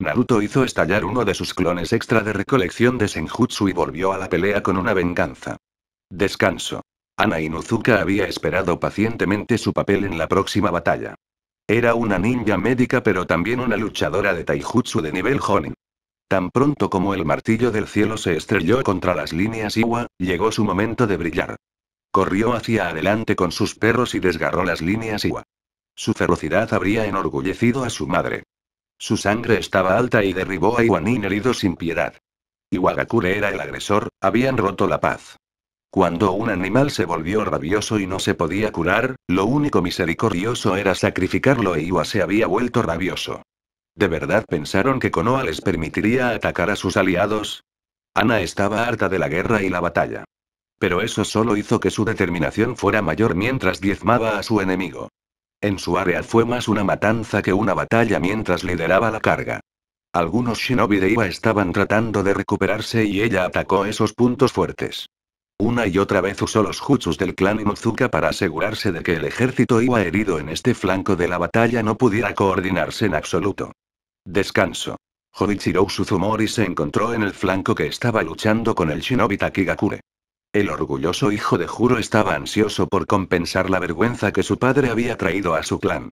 A: Naruto hizo estallar uno de sus clones extra de recolección de Senjutsu y volvió a la pelea con una venganza. Descanso. y e Inuzuka había esperado pacientemente su papel en la próxima batalla. Era una ninja médica pero también una luchadora de taijutsu de nivel Honin. Tan pronto como el martillo del cielo se estrelló contra las líneas Iwa, llegó su momento de brillar. Corrió hacia adelante con sus perros y desgarró las líneas Iwa. Su ferocidad habría enorgullecido a su madre. Su sangre estaba alta y derribó a Iwanin herido sin piedad. Iwagakure era el agresor, habían roto la paz. Cuando un animal se volvió rabioso y no se podía curar, lo único misericordioso era sacrificarlo e Iwa se había vuelto rabioso. ¿De verdad pensaron que Konoha les permitiría atacar a sus aliados? Ana estaba harta de la guerra y la batalla. Pero eso solo hizo que su determinación fuera mayor mientras diezmaba a su enemigo. En su área fue más una matanza que una batalla mientras lideraba la carga. Algunos shinobi de Iwa estaban tratando de recuperarse y ella atacó esos puntos fuertes. Una y otra vez usó los jutsus del clan Inuzuka para asegurarse de que el ejército iba herido en este flanco de la batalla no pudiera coordinarse en absoluto. Descanso. Jodichiro Suzumori se encontró en el flanco que estaba luchando con el shinobi Takigakure. El orgulloso hijo de Juro estaba ansioso por compensar la vergüenza que su padre había traído a su clan.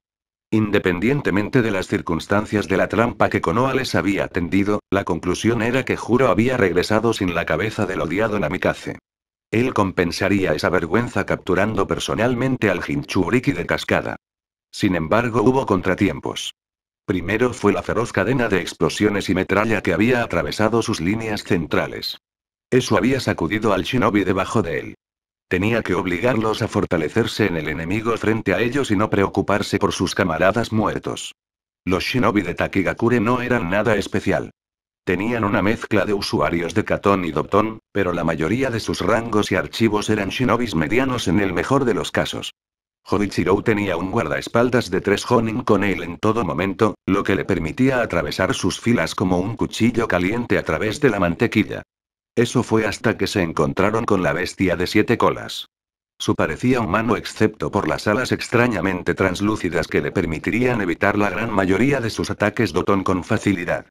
A: Independientemente de las circunstancias de la trampa que Konoha les había tendido, la conclusión era que Juro había regresado sin la cabeza del odiado Namikaze. Él compensaría esa vergüenza capturando personalmente al Jinchuriki de cascada. Sin embargo, hubo contratiempos. Primero fue la feroz cadena de explosiones y metralla que había atravesado sus líneas centrales. Eso había sacudido al shinobi debajo de él. Tenía que obligarlos a fortalecerse en el enemigo frente a ellos y no preocuparse por sus camaradas muertos. Los shinobi de Takigakure no eran nada especial. Tenían una mezcla de usuarios de Catón y DoTón, pero la mayoría de sus rangos y archivos eran shinobis medianos en el mejor de los casos. Hoichiro tenía un guardaespaldas de tres Honin con él en todo momento, lo que le permitía atravesar sus filas como un cuchillo caliente a través de la mantequilla. Eso fue hasta que se encontraron con la bestia de siete colas. Su parecía humano excepto por las alas extrañamente translúcidas que le permitirían evitar la gran mayoría de sus ataques Doton con facilidad.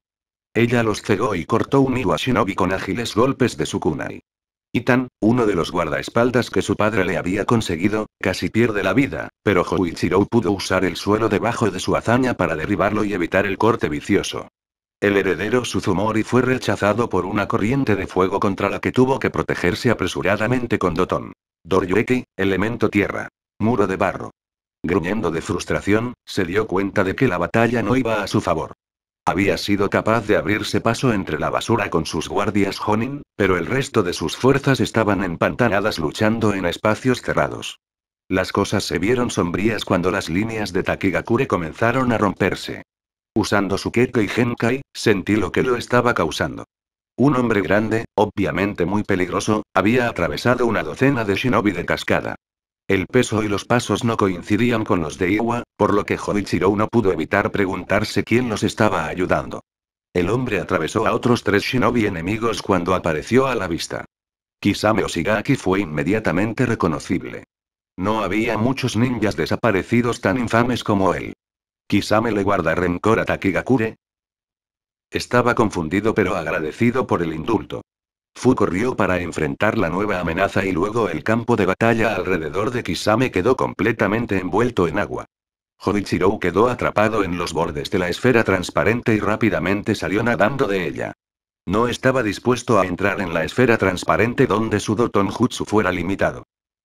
A: Ella los cegó y cortó un hilo con ágiles golpes de su kunai. Itan, uno de los guardaespaldas que su padre le había conseguido, casi pierde la vida, pero Hoichiro pudo usar el suelo debajo de su hazaña para derribarlo y evitar el corte vicioso. El heredero Suzumori fue rechazado por una corriente de fuego contra la que tuvo que protegerse apresuradamente con Doton. Doryueki, elemento tierra. Muro de barro. Gruñendo de frustración, se dio cuenta de que la batalla no iba a su favor. Había sido capaz de abrirse paso entre la basura con sus guardias Honin, pero el resto de sus fuerzas estaban empantanadas luchando en espacios cerrados. Las cosas se vieron sombrías cuando las líneas de Takigakure comenzaron a romperse. Usando su Keke y Genkai, sentí lo que lo estaba causando. Un hombre grande, obviamente muy peligroso, había atravesado una docena de shinobi de cascada. El peso y los pasos no coincidían con los de Iwa, por lo que Jodichiro no pudo evitar preguntarse quién los estaba ayudando. El hombre atravesó a otros tres shinobi enemigos cuando apareció a la vista. Kisame Oshigaki fue inmediatamente reconocible. No había muchos ninjas desaparecidos tan infames como él. Kisame le guarda rencor a Takigakure. Estaba confundido pero agradecido por el indulto. Fu corrió para enfrentar la nueva amenaza y luego el campo de batalla alrededor de Kisame quedó completamente envuelto en agua. Hoichiro quedó atrapado en los bordes de la esfera transparente y rápidamente salió nadando de ella. No estaba dispuesto a entrar en la esfera transparente donde su dotonjutsu fuera limitado.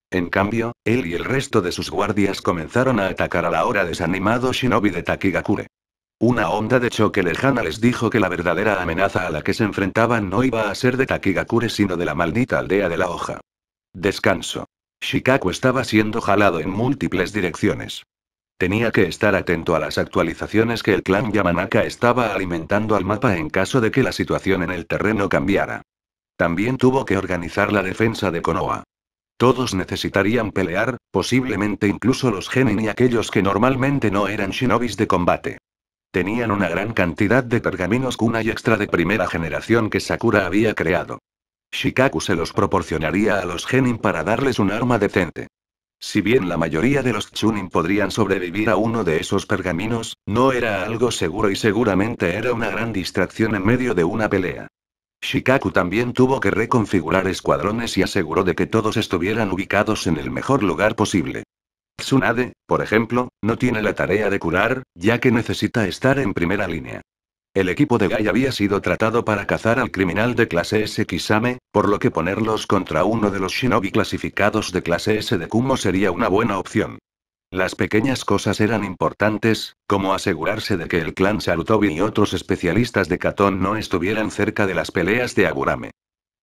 A: En cambio, él y el resto de sus guardias comenzaron a atacar a la hora desanimado shinobi de Takigakure. Una onda de choque lejana les dijo que la verdadera amenaza a la que se enfrentaban no iba a ser de Takigakure sino de la maldita aldea de la hoja. Descanso. Shikaku estaba siendo jalado en múltiples direcciones. Tenía que estar atento a las actualizaciones que el clan Yamanaka estaba alimentando al mapa en caso de que la situación en el terreno cambiara. También tuvo que organizar la defensa de Konoha. Todos necesitarían pelear, posiblemente incluso los genin y aquellos que normalmente no eran shinobis de combate. Tenían una gran cantidad de pergaminos Kuna y extra de primera generación que Sakura había creado. Shikaku se los proporcionaría a los Genin para darles un arma decente. Si bien la mayoría de los Chunin podrían sobrevivir a uno de esos pergaminos, no era algo seguro y seguramente era una gran distracción en medio de una pelea. Shikaku también tuvo que reconfigurar escuadrones y aseguró de que todos estuvieran ubicados en el mejor lugar posible. Tsunade, por ejemplo, no tiene la tarea de curar, ya que necesita estar en primera línea. El equipo de Gai había sido tratado para cazar al criminal de clase S Kisame, por lo que ponerlos contra uno de los shinobi clasificados de clase S de Kumo sería una buena opción. Las pequeñas cosas eran importantes, como asegurarse de que el clan Sarutobi y otros especialistas de Katon no estuvieran cerca de las peleas de Agurame.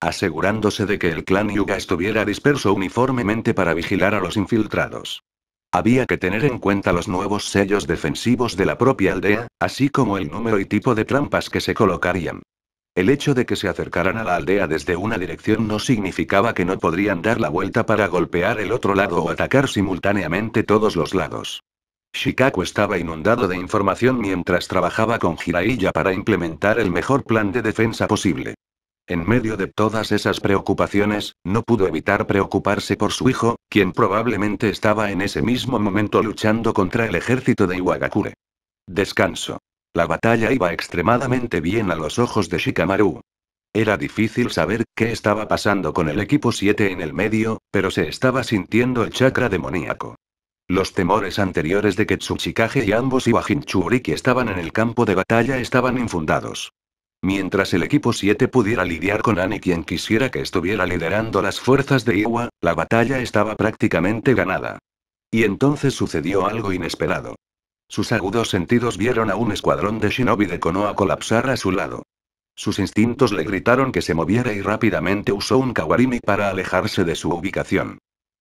A: Asegurándose de que el clan Yuga estuviera disperso uniformemente para vigilar a los infiltrados. Había que tener en cuenta los nuevos sellos defensivos de la propia aldea, así como el número y tipo de trampas que se colocarían. El hecho de que se acercaran a la aldea desde una dirección no significaba que no podrían dar la vuelta para golpear el otro lado o atacar simultáneamente todos los lados. Shikaku estaba inundado de información mientras trabajaba con Jiraiya para implementar el mejor plan de defensa posible. En medio de todas esas preocupaciones, no pudo evitar preocuparse por su hijo, quien probablemente estaba en ese mismo momento luchando contra el ejército de Iwagakure. Descanso. La batalla iba extremadamente bien a los ojos de Shikamaru. Era difícil saber qué estaba pasando con el equipo 7 en el medio, pero se estaba sintiendo el chakra demoníaco. Los temores anteriores de que y ambos Iwajin Churiki estaban en el campo de batalla estaban infundados. Mientras el equipo 7 pudiera lidiar con Annie quien quisiera que estuviera liderando las fuerzas de Iwa, la batalla estaba prácticamente ganada. Y entonces sucedió algo inesperado. Sus agudos sentidos vieron a un escuadrón de shinobi de Konoha colapsar a su lado. Sus instintos le gritaron que se moviera y rápidamente usó un kawarimi para alejarse de su ubicación.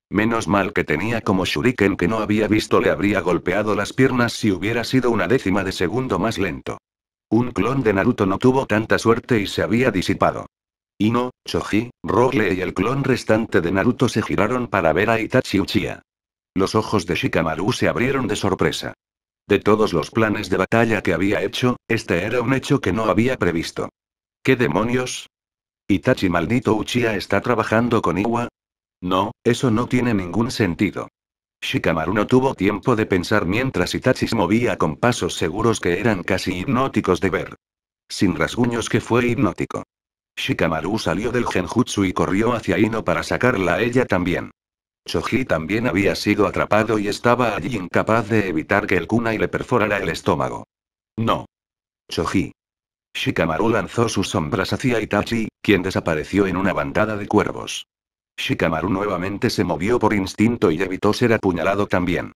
A: Menos mal que tenía como shuriken que no había visto le habría golpeado las piernas si hubiera sido una décima de segundo más lento. Un clon de Naruto no tuvo tanta suerte y se había disipado. Ino, Choji, Rogle y el clon restante de Naruto se giraron para ver a Itachi Uchiha. Los ojos de Shikamaru se abrieron de sorpresa. De todos los planes de batalla que había hecho, este era un hecho que no había previsto. ¿Qué demonios? ¿Itachi maldito Uchiha está trabajando con Iwa? No, eso no tiene ningún sentido. Shikamaru no tuvo tiempo de pensar mientras Itachi se movía con pasos seguros que eran casi hipnóticos de ver. Sin rasguños que fue hipnótico. Shikamaru salió del genjutsu y corrió hacia Ino para sacarla a ella también. Choji también había sido atrapado y estaba allí incapaz de evitar que el kunai le perforara el estómago. No. Choji. Shikamaru lanzó sus sombras hacia Itachi, quien desapareció en una bandada de cuervos. Shikamaru nuevamente se movió por instinto y evitó ser apuñalado también.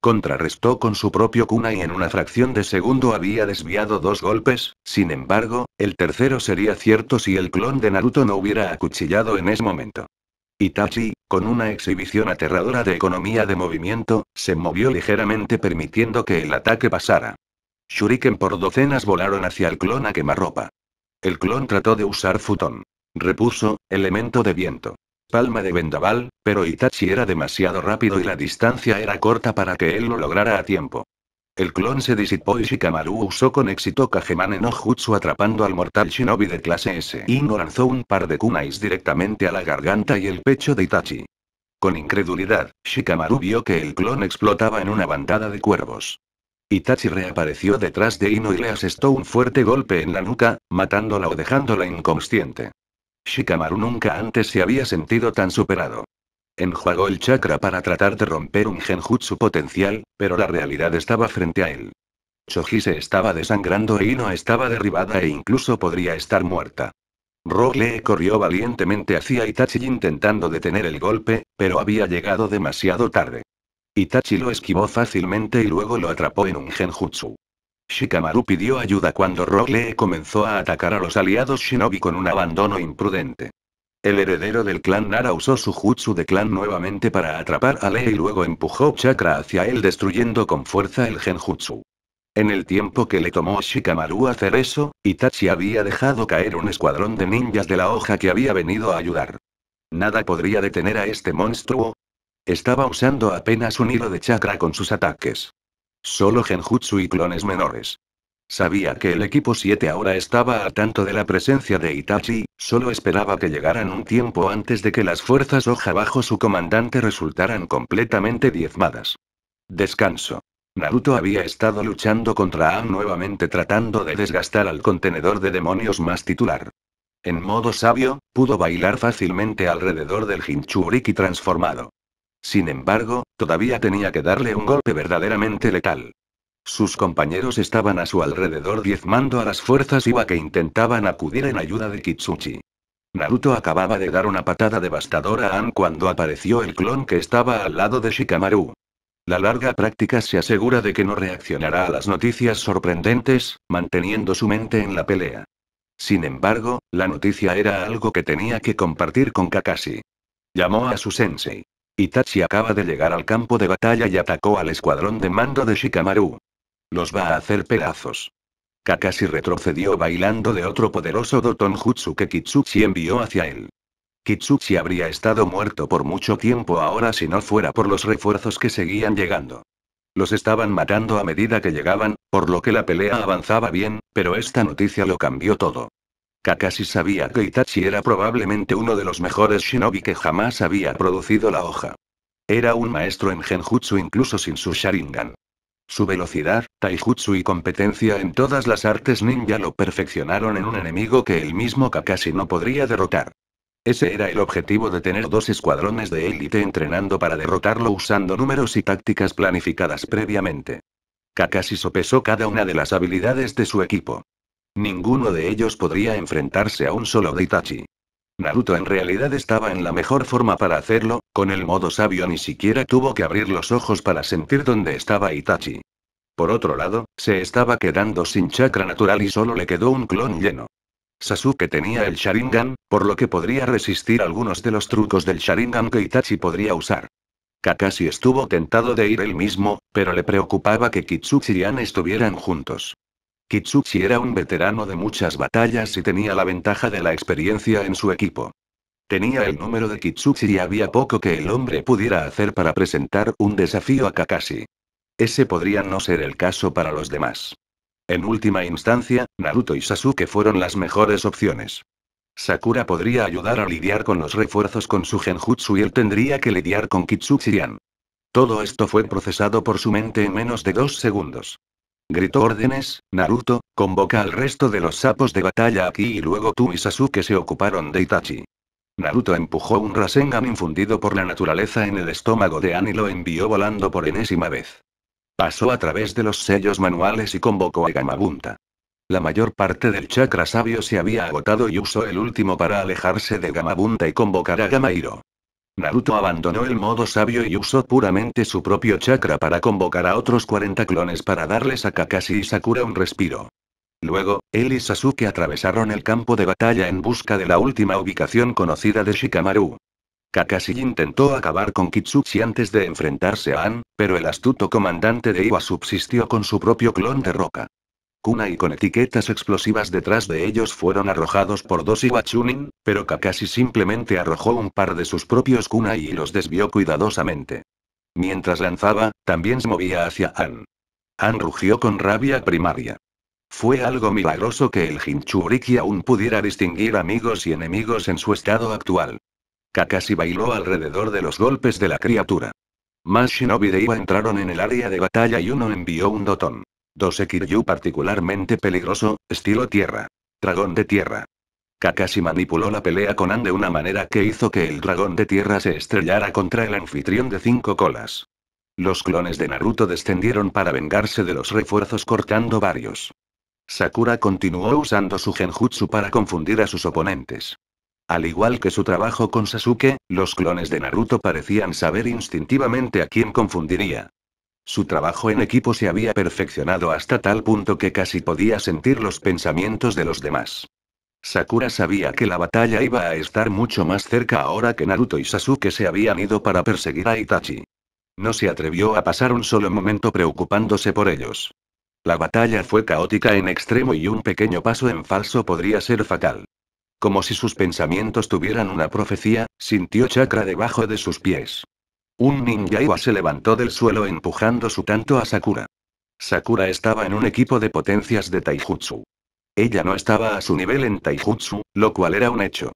A: Contrarrestó con su propio kuna y en una fracción de segundo había desviado dos golpes, sin embargo, el tercero sería cierto si el clon de Naruto no hubiera acuchillado en ese momento. Itachi, con una exhibición aterradora de economía de movimiento, se movió ligeramente permitiendo que el ataque pasara. Shuriken por docenas volaron hacia el clon a quemarropa. El clon trató de usar futón. Repuso, elemento de viento palma de vendaval, pero Itachi era demasiado rápido y la distancia era corta para que él lo lograra a tiempo. El clon se disipó y Shikamaru usó con éxito Kagemane no Jutsu atrapando al mortal shinobi de clase S. y lanzó un par de kunais directamente a la garganta y el pecho de Itachi. Con incredulidad, Shikamaru vio que el clon explotaba en una bandada de cuervos. Itachi reapareció detrás de Ino y le asestó un fuerte golpe en la nuca, matándola o dejándola inconsciente. Shikamaru nunca antes se había sentido tan superado. Enjuagó el chakra para tratar de romper un genjutsu potencial, pero la realidad estaba frente a él. Choji se estaba desangrando e Ino estaba derribada e incluso podría estar muerta. Rogue corrió valientemente hacia Itachi intentando detener el golpe, pero había llegado demasiado tarde. Itachi lo esquivó fácilmente y luego lo atrapó en un genjutsu. Shikamaru pidió ayuda cuando Rogue comenzó a atacar a los aliados Shinobi con un abandono imprudente. El heredero del clan Nara usó su jutsu de clan nuevamente para atrapar a Lee y luego empujó Chakra hacia él destruyendo con fuerza el genjutsu. En el tiempo que le tomó a Shikamaru hacer eso, Itachi había dejado caer un escuadrón de ninjas de la hoja que había venido a ayudar. Nada podría detener a este monstruo. Estaba usando apenas un hilo de chakra con sus ataques. Solo genjutsu y clones menores. Sabía que el equipo 7 ahora estaba a tanto de la presencia de Itachi, solo esperaba que llegaran un tiempo antes de que las fuerzas hoja bajo su comandante resultaran completamente diezmadas. Descanso. Naruto había estado luchando contra A nuevamente tratando de desgastar al contenedor de demonios más titular. En modo sabio, pudo bailar fácilmente alrededor del Hinchuriki transformado. Sin embargo, todavía tenía que darle un golpe verdaderamente letal. Sus compañeros estaban a su alrededor diezmando a las fuerzas Iwa que intentaban acudir en ayuda de Kitsuchi. Naruto acababa de dar una patada devastadora a Ann cuando apareció el clon que estaba al lado de Shikamaru. La larga práctica se asegura de que no reaccionará a las noticias sorprendentes, manteniendo su mente en la pelea. Sin embargo, la noticia era algo que tenía que compartir con Kakashi. Llamó a su sensei. Itachi acaba de llegar al campo de batalla y atacó al escuadrón de mando de Shikamaru. Los va a hacer pedazos. Kakashi retrocedió bailando de otro poderoso doton jutsu que Kitsuchi envió hacia él. Kitsuchi habría estado muerto por mucho tiempo ahora si no fuera por los refuerzos que seguían llegando. Los estaban matando a medida que llegaban, por lo que la pelea avanzaba bien, pero esta noticia lo cambió todo. Kakashi sabía que Itachi era probablemente uno de los mejores shinobi que jamás había producido la hoja. Era un maestro en genjutsu incluso sin su Sharingan. Su velocidad, taijutsu y competencia en todas las artes ninja lo perfeccionaron en un enemigo que el mismo Kakashi no podría derrotar. Ese era el objetivo de tener dos escuadrones de élite entrenando para derrotarlo usando números y tácticas planificadas previamente. Kakashi sopesó cada una de las habilidades de su equipo. Ninguno de ellos podría enfrentarse a un solo Itachi. Naruto en realidad estaba en la mejor forma para hacerlo, con el modo sabio ni siquiera tuvo que abrir los ojos para sentir dónde estaba Itachi. Por otro lado, se estaba quedando sin chakra natural y solo le quedó un clon lleno. Sasuke tenía el Sharingan, por lo que podría resistir algunos de los trucos del Sharingan que Itachi podría usar. Kakashi estuvo tentado de ir él mismo, pero le preocupaba que Kitsuchi y An estuvieran juntos. Kitsuchi era un veterano de muchas batallas y tenía la ventaja de la experiencia en su equipo. Tenía el número de Kitsuchi y había poco que el hombre pudiera hacer para presentar un desafío a Kakashi. Ese podría no ser el caso para los demás. En última instancia, Naruto y Sasuke fueron las mejores opciones. Sakura podría ayudar a lidiar con los refuerzos con su genjutsu y él tendría que lidiar con Kitsuchiyan. Todo esto fue procesado por su mente en menos de dos segundos gritó órdenes, Naruto, convoca al resto de los sapos de batalla aquí y luego tú y Sasuke se ocuparon de Itachi. Naruto empujó un Rasengan infundido por la naturaleza en el estómago de Annie y lo envió volando por enésima vez. Pasó a través de los sellos manuales y convocó a Gamabunta. La mayor parte del chakra sabio se había agotado y usó el último para alejarse de Gamabunta y convocar a Gamairo. Naruto abandonó el modo sabio y usó puramente su propio chakra para convocar a otros 40 clones para darles a Kakashi y Sakura un respiro. Luego, él y Sasuke atravesaron el campo de batalla en busca de la última ubicación conocida de Shikamaru. Kakashi intentó acabar con Kitsuchi antes de enfrentarse a An, pero el astuto comandante de Iwa subsistió con su propio clon de roca. Kunai y con etiquetas explosivas detrás de ellos fueron arrojados por dos Iwachunin, pero Kakashi simplemente arrojó un par de sus propios Kunai y los desvió cuidadosamente. Mientras lanzaba, también se movía hacia An. An rugió con rabia primaria. Fue algo milagroso que el Hinchuriki aún pudiera distinguir amigos y enemigos en su estado actual. Kakashi bailó alrededor de los golpes de la criatura. Más shinobi de Iwa entraron en el área de batalla y uno envió un dotón. Kiryu particularmente peligroso, estilo tierra. Dragón de tierra. Kakashi manipuló la pelea con An de una manera que hizo que el dragón de tierra se estrellara contra el anfitrión de cinco colas. Los clones de Naruto descendieron para vengarse de los refuerzos cortando varios. Sakura continuó usando su genjutsu para confundir a sus oponentes. Al igual que su trabajo con Sasuke, los clones de Naruto parecían saber instintivamente a quién confundiría. Su trabajo en equipo se había perfeccionado hasta tal punto que casi podía sentir los pensamientos de los demás. Sakura sabía que la batalla iba a estar mucho más cerca ahora que Naruto y Sasuke se habían ido para perseguir a Itachi. No se atrevió a pasar un solo momento preocupándose por ellos. La batalla fue caótica en extremo y un pequeño paso en falso podría ser fatal. Como si sus pensamientos tuvieran una profecía, sintió chakra debajo de sus pies. Un ninja Iwa se levantó del suelo empujando su tanto a Sakura. Sakura estaba en un equipo de potencias de taijutsu. Ella no estaba a su nivel en taijutsu, lo cual era un hecho.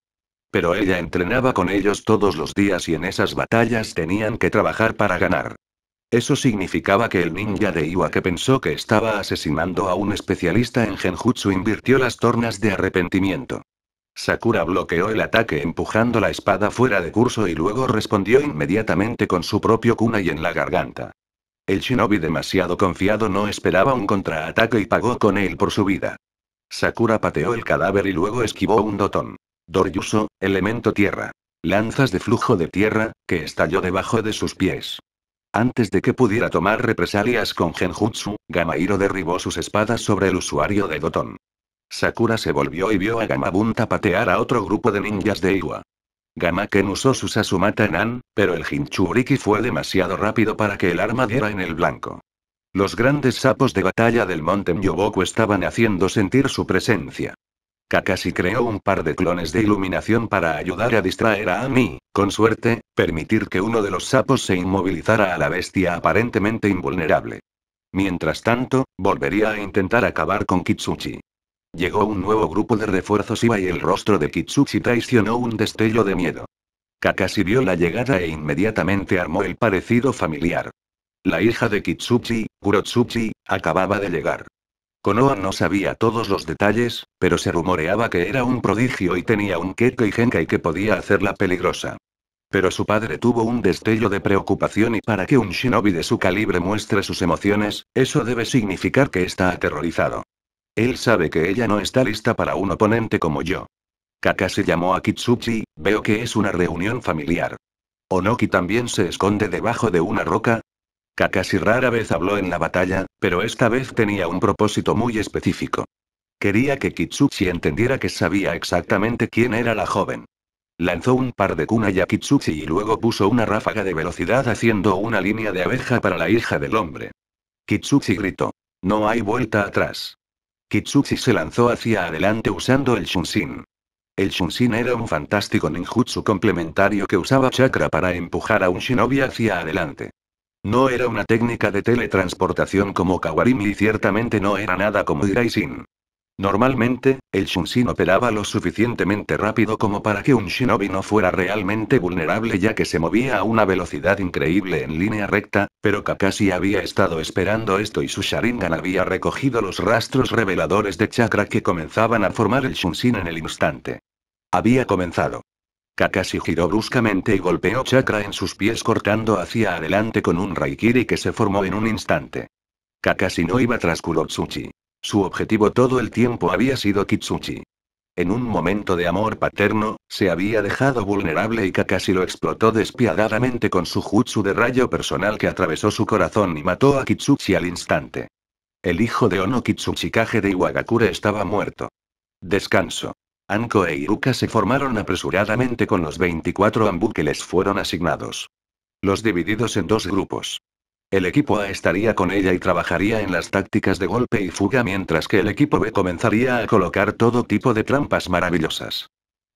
A: Pero ella entrenaba con ellos todos los días y en esas batallas tenían que trabajar para ganar. Eso significaba que el ninja de Iwa que pensó que estaba asesinando a un especialista en genjutsu invirtió las tornas de arrepentimiento. Sakura bloqueó el ataque empujando la espada fuera de curso y luego respondió inmediatamente con su propio y en la garganta. El shinobi demasiado confiado no esperaba un contraataque y pagó con él por su vida. Sakura pateó el cadáver y luego esquivó un dotón. Doryuso, elemento tierra. Lanzas de flujo de tierra, que estalló debajo de sus pies. Antes de que pudiera tomar represalias con Genjutsu, Gamairo derribó sus espadas sobre el usuario de dotón. Sakura se volvió y vio a Gamabunta patear a otro grupo de ninjas de Iwa. Gamaken usó su Sasumata Nan, pero el Hinchuriki fue demasiado rápido para que el arma diera en el blanco. Los grandes sapos de batalla del monte Myoboku estaban haciendo sentir su presencia. Kakashi creó un par de clones de iluminación para ayudar a distraer a Ami, con suerte, permitir que uno de los sapos se inmovilizara a la bestia aparentemente invulnerable. Mientras tanto, volvería a intentar acabar con Kitsuchi. Llegó un nuevo grupo de refuerzos Iba y el rostro de Kitsuchi traicionó un destello de miedo. Kakashi vio la llegada e inmediatamente armó el parecido familiar. La hija de Kitsuchi, Kurotsuchi, acababa de llegar. Konoha no sabía todos los detalles, pero se rumoreaba que era un prodigio y tenía un Kekkei Genkai que podía hacerla peligrosa. Pero su padre tuvo un destello de preocupación y para que un shinobi de su calibre muestre sus emociones, eso debe significar que está aterrorizado. Él sabe que ella no está lista para un oponente como yo. Kakashi llamó a Kitsuchi, veo que es una reunión familiar. ¿Onoki también se esconde debajo de una roca? Kakashi rara vez habló en la batalla, pero esta vez tenía un propósito muy específico. Quería que Kitsuchi entendiera que sabía exactamente quién era la joven. Lanzó un par de kunai a Kitsuchi y luego puso una ráfaga de velocidad haciendo una línea de abeja para la hija del hombre. Kitsuchi gritó. No hay vuelta atrás. Kitsuchi se lanzó hacia adelante usando el Shunshin. El Shunshin era un fantástico ninjutsu complementario que usaba chakra para empujar a un shinobi hacia adelante. No era una técnica de teletransportación como Kawarimi y ciertamente no era nada como sin. Normalmente, el Shunshin operaba lo suficientemente rápido como para que un shinobi no fuera realmente vulnerable ya que se movía a una velocidad increíble en línea recta, pero Kakashi había estado esperando esto y su Sharingan había recogido los rastros reveladores de chakra que comenzaban a formar el Shunshin en el instante. Había comenzado. Kakashi giró bruscamente y golpeó chakra en sus pies cortando hacia adelante con un raikiri que se formó en un instante. Kakashi no iba tras Kurotsuchi. Su objetivo todo el tiempo había sido Kitsuchi. En un momento de amor paterno, se había dejado vulnerable y Kakashi lo explotó despiadadamente con su jutsu de rayo personal que atravesó su corazón y mató a Kitsuchi al instante. El hijo de Ono Kitsuchi Kage de Iwagakure estaba muerto. Descanso. Anko e Iruka se formaron apresuradamente con los 24 ambu que les fueron asignados. Los divididos en dos grupos. El equipo A estaría con ella y trabajaría en las tácticas de golpe y fuga mientras que el equipo B comenzaría a colocar todo tipo de trampas maravillosas.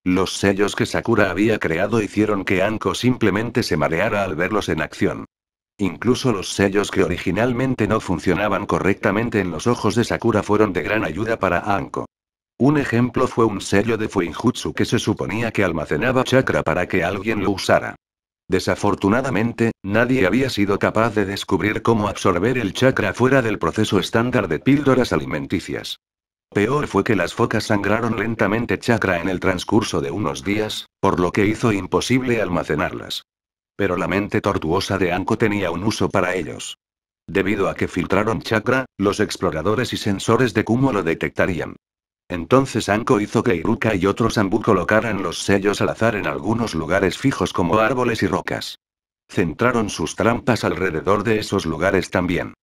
A: Los sellos que Sakura había creado hicieron que Anko simplemente se mareara al verlos en acción. Incluso los sellos que originalmente no funcionaban correctamente en los ojos de Sakura fueron de gran ayuda para Anko. Un ejemplo fue un sello de Fuinjutsu que se suponía que almacenaba chakra para que alguien lo usara. Desafortunadamente, nadie había sido capaz de descubrir cómo absorber el chakra fuera del proceso estándar de píldoras alimenticias. Peor fue que las focas sangraron lentamente chakra en el transcurso de unos días, por lo que hizo imposible almacenarlas. Pero la mente tortuosa de Anko tenía un uso para ellos. Debido a que filtraron chakra, los exploradores y sensores de Kumo lo detectarían. Entonces Anko hizo que Iruka y otros Ambu colocaran los sellos al azar en algunos lugares fijos como árboles y rocas. Centraron sus trampas alrededor de esos lugares también.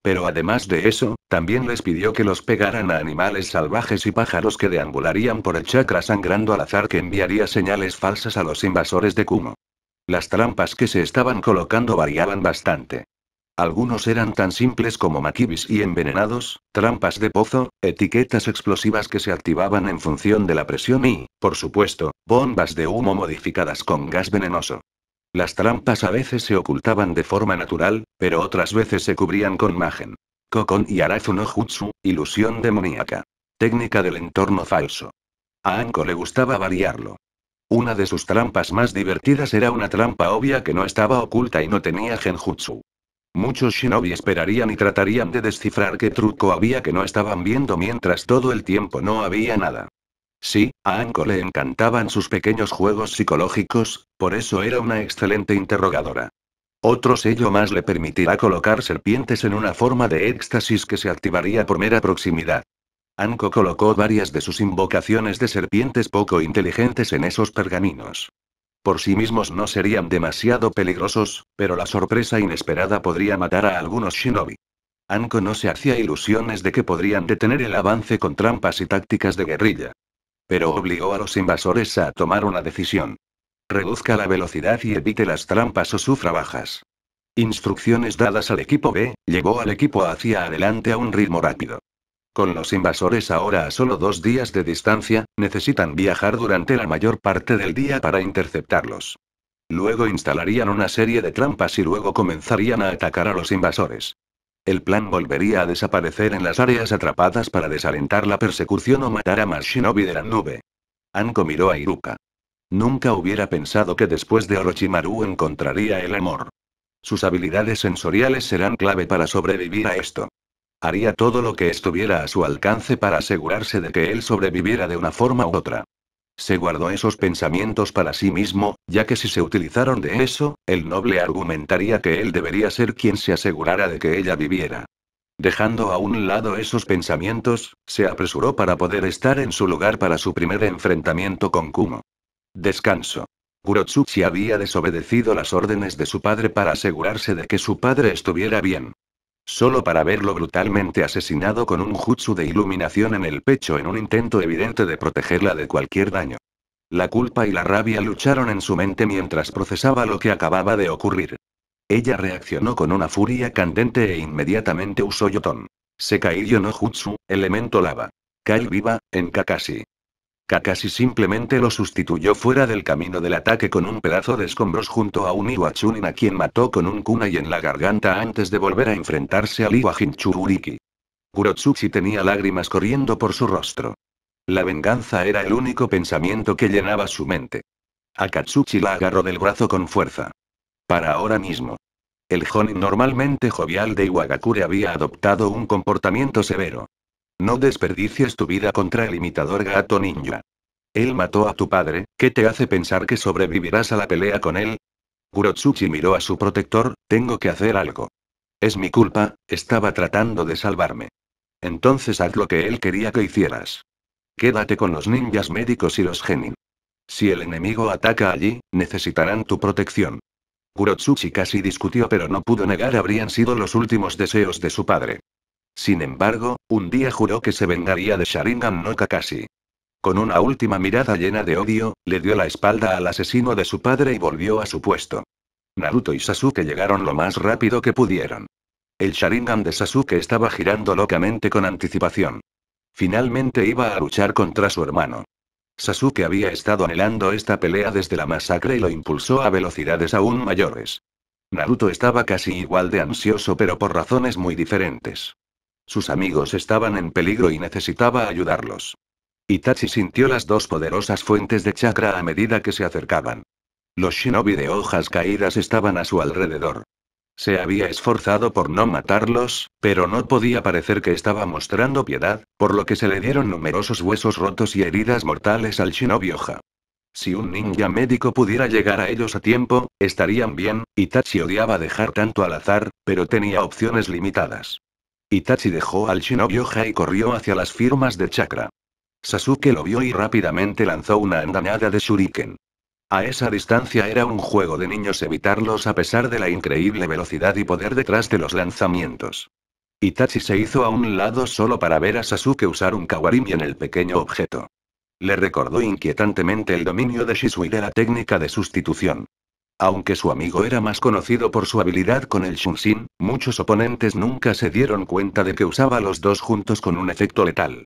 A: Pero además de eso, también les pidió que los pegaran a animales salvajes y pájaros que deambularían por el chakra sangrando al azar que enviaría señales falsas a los invasores de Kumo. Las trampas que se estaban colocando variaban bastante. Algunos eran tan simples como maquibis y envenenados, trampas de pozo, etiquetas explosivas que se activaban en función de la presión y, por supuesto, bombas de humo modificadas con gas venenoso. Las trampas a veces se ocultaban de forma natural, pero otras veces se cubrían con magen. Kokon y Arazu Jutsu, ilusión demoníaca. Técnica del entorno falso. A Anko le gustaba variarlo. Una de sus trampas más divertidas era una trampa obvia que no estaba oculta y no tenía genjutsu. Muchos shinobi esperarían y tratarían de descifrar qué truco había que no estaban viendo mientras todo el tiempo no había nada. Sí, a Anko le encantaban sus pequeños juegos psicológicos, por eso era una excelente interrogadora. Otro sello más le permitirá colocar serpientes en una forma de éxtasis que se activaría por mera proximidad. Anko colocó varias de sus invocaciones de serpientes poco inteligentes en esos pergaminos. Por sí mismos no serían demasiado peligrosos, pero la sorpresa inesperada podría matar a algunos shinobi. Anko no se hacía ilusiones de que podrían detener el avance con trampas y tácticas de guerrilla. Pero obligó a los invasores a tomar una decisión. Reduzca la velocidad y evite las trampas o sufra bajas. Instrucciones dadas al equipo B, llevó al equipo hacia adelante a un ritmo rápido. Con los invasores ahora a solo dos días de distancia, necesitan viajar durante la mayor parte del día para interceptarlos. Luego instalarían una serie de trampas y luego comenzarían a atacar a los invasores. El plan volvería a desaparecer en las áreas atrapadas para desalentar la persecución o matar a más shinobi de la nube. Anko miró a Iruka. Nunca hubiera pensado que después de Orochimaru encontraría el amor. Sus habilidades sensoriales serán clave para sobrevivir a esto. Haría todo lo que estuviera a su alcance para asegurarse de que él sobreviviera de una forma u otra. Se guardó esos pensamientos para sí mismo, ya que si se utilizaron de eso, el noble argumentaría que él debería ser quien se asegurara de que ella viviera. Dejando a un lado esos pensamientos, se apresuró para poder estar en su lugar para su primer enfrentamiento con Kumo. Descanso. Kurotsuchi había desobedecido las órdenes de su padre para asegurarse de que su padre estuviera bien. Solo para verlo brutalmente asesinado con un jutsu de iluminación en el pecho en un intento evidente de protegerla de cualquier daño. La culpa y la rabia lucharon en su mente mientras procesaba lo que acababa de ocurrir. Ella reaccionó con una furia candente e inmediatamente usó Yoton. yo no Jutsu, elemento lava. Kai viva, en Kakashi. Kakashi simplemente lo sustituyó fuera del camino del ataque con un pedazo de escombros junto a un Iwachunin a quien mató con un kunai en la garganta antes de volver a enfrentarse al Iwajin Chururiki. Kurotsuchi tenía lágrimas corriendo por su rostro. La venganza era el único pensamiento que llenaba su mente. Akatsuchi la agarró del brazo con fuerza. Para ahora mismo. El Jonin normalmente jovial de Iwagakure había adoptado un comportamiento severo. No desperdicies tu vida contra el imitador gato ninja. Él mató a tu padre, ¿qué te hace pensar que sobrevivirás a la pelea con él? Kurotsuchi miró a su protector, tengo que hacer algo. Es mi culpa, estaba tratando de salvarme. Entonces haz lo que él quería que hicieras. Quédate con los ninjas médicos y los genin. Si el enemigo ataca allí, necesitarán tu protección. Kurotsuchi casi discutió pero no pudo negar habrían sido los últimos deseos de su padre. Sin embargo, un día juró que se vengaría de Sharingan no Kakashi. Con una última mirada llena de odio, le dio la espalda al asesino de su padre y volvió a su puesto. Naruto y Sasuke llegaron lo más rápido que pudieron. El Sharingan de Sasuke estaba girando locamente con anticipación. Finalmente iba a luchar contra su hermano. Sasuke había estado anhelando esta pelea desde la masacre y lo impulsó a velocidades aún mayores. Naruto estaba casi igual de ansioso pero por razones muy diferentes. Sus amigos estaban en peligro y necesitaba ayudarlos. Itachi sintió las dos poderosas fuentes de chakra a medida que se acercaban. Los shinobi de hojas caídas estaban a su alrededor. Se había esforzado por no matarlos, pero no podía parecer que estaba mostrando piedad, por lo que se le dieron numerosos huesos rotos y heridas mortales al shinobi hoja. Si un ninja médico pudiera llegar a ellos a tiempo, estarían bien, Itachi odiaba dejar tanto al azar, pero tenía opciones limitadas. Itachi dejó al shinobi y corrió hacia las firmas de chakra. Sasuke lo vio y rápidamente lanzó una andanada de shuriken. A esa distancia era un juego de niños evitarlos a pesar de la increíble velocidad y poder detrás de los lanzamientos. Itachi se hizo a un lado solo para ver a Sasuke usar un kawarimi en el pequeño objeto. Le recordó inquietantemente el dominio de Shisui de la técnica de sustitución. Aunque su amigo era más conocido por su habilidad con el Shunshin, muchos oponentes nunca se dieron cuenta de que usaba los dos juntos con un efecto letal.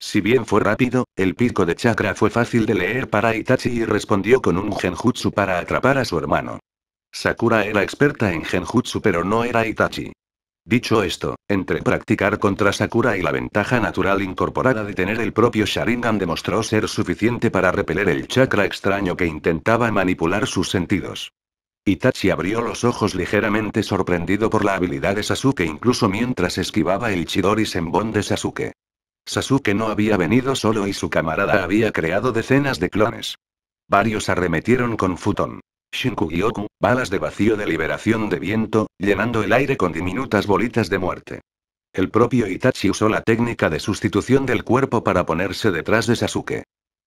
A: Si bien fue rápido, el pico de chakra fue fácil de leer para Itachi y respondió con un genjutsu para atrapar a su hermano. Sakura era experta en genjutsu pero no era Itachi. Dicho esto, entre practicar contra Sakura y la ventaja natural incorporada de tener el propio Sharingan demostró ser suficiente para repeler el chakra extraño que intentaba manipular sus sentidos. Itachi abrió los ojos ligeramente sorprendido por la habilidad de Sasuke incluso mientras esquivaba el Chidori Senbon de Sasuke. Sasuke no había venido solo y su camarada había creado decenas de clones. Varios arremetieron con Futon. Gyoku balas de vacío de liberación de viento, llenando el aire con diminutas bolitas de muerte. El propio Itachi usó la técnica de sustitución del cuerpo para ponerse detrás de Sasuke.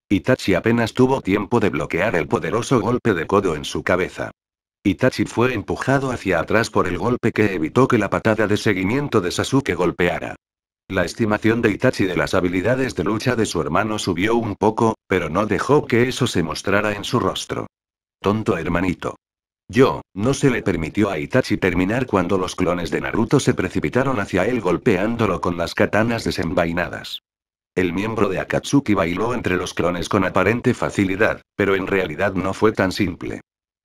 A: Itachi apenas tuvo tiempo de bloquear el poderoso golpe de codo en su cabeza. Itachi fue empujado hacia atrás por el golpe que evitó que la patada de seguimiento de Sasuke golpeara. La estimación de Itachi de las habilidades de lucha de su hermano subió un poco, pero no dejó que eso se mostrara en su rostro. Tonto hermanito. Yo, no se le permitió a Itachi terminar cuando los clones de Naruto se precipitaron hacia él golpeándolo con las katanas desenvainadas. El miembro de Akatsuki bailó entre los clones con aparente facilidad, pero en realidad no fue tan simple.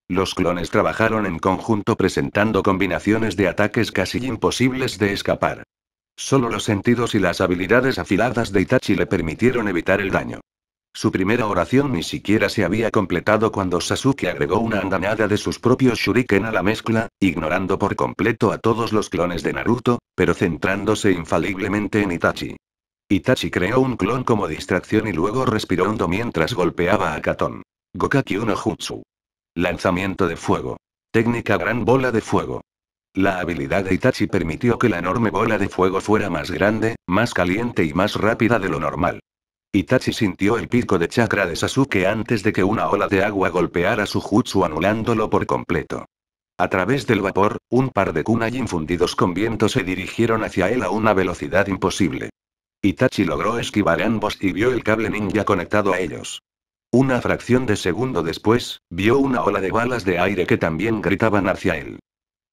A: Los clones trabajaron en conjunto presentando combinaciones de ataques casi imposibles de escapar. Solo los sentidos y las habilidades afiladas de Itachi le permitieron evitar el daño. Su primera oración ni siquiera se había completado cuando Sasuke agregó una andanada de sus propios shuriken a la mezcla, ignorando por completo a todos los clones de Naruto, pero centrándose infaliblemente en Itachi. Itachi creó un clon como distracción y luego respiró hondo mientras golpeaba a Katon. Gokaki no Jutsu. Lanzamiento de fuego. Técnica Gran Bola de Fuego. La habilidad de Itachi permitió que la enorme bola de fuego fuera más grande, más caliente y más rápida de lo normal. Itachi sintió el pico de chakra de Sasuke antes de que una ola de agua golpeara su jutsu anulándolo por completo. A través del vapor, un par de kunai infundidos con viento se dirigieron hacia él a una velocidad imposible. Itachi logró esquivar ambos y vio el cable ninja conectado a ellos. Una fracción de segundo después, vio una ola de balas de aire que también gritaban hacia él.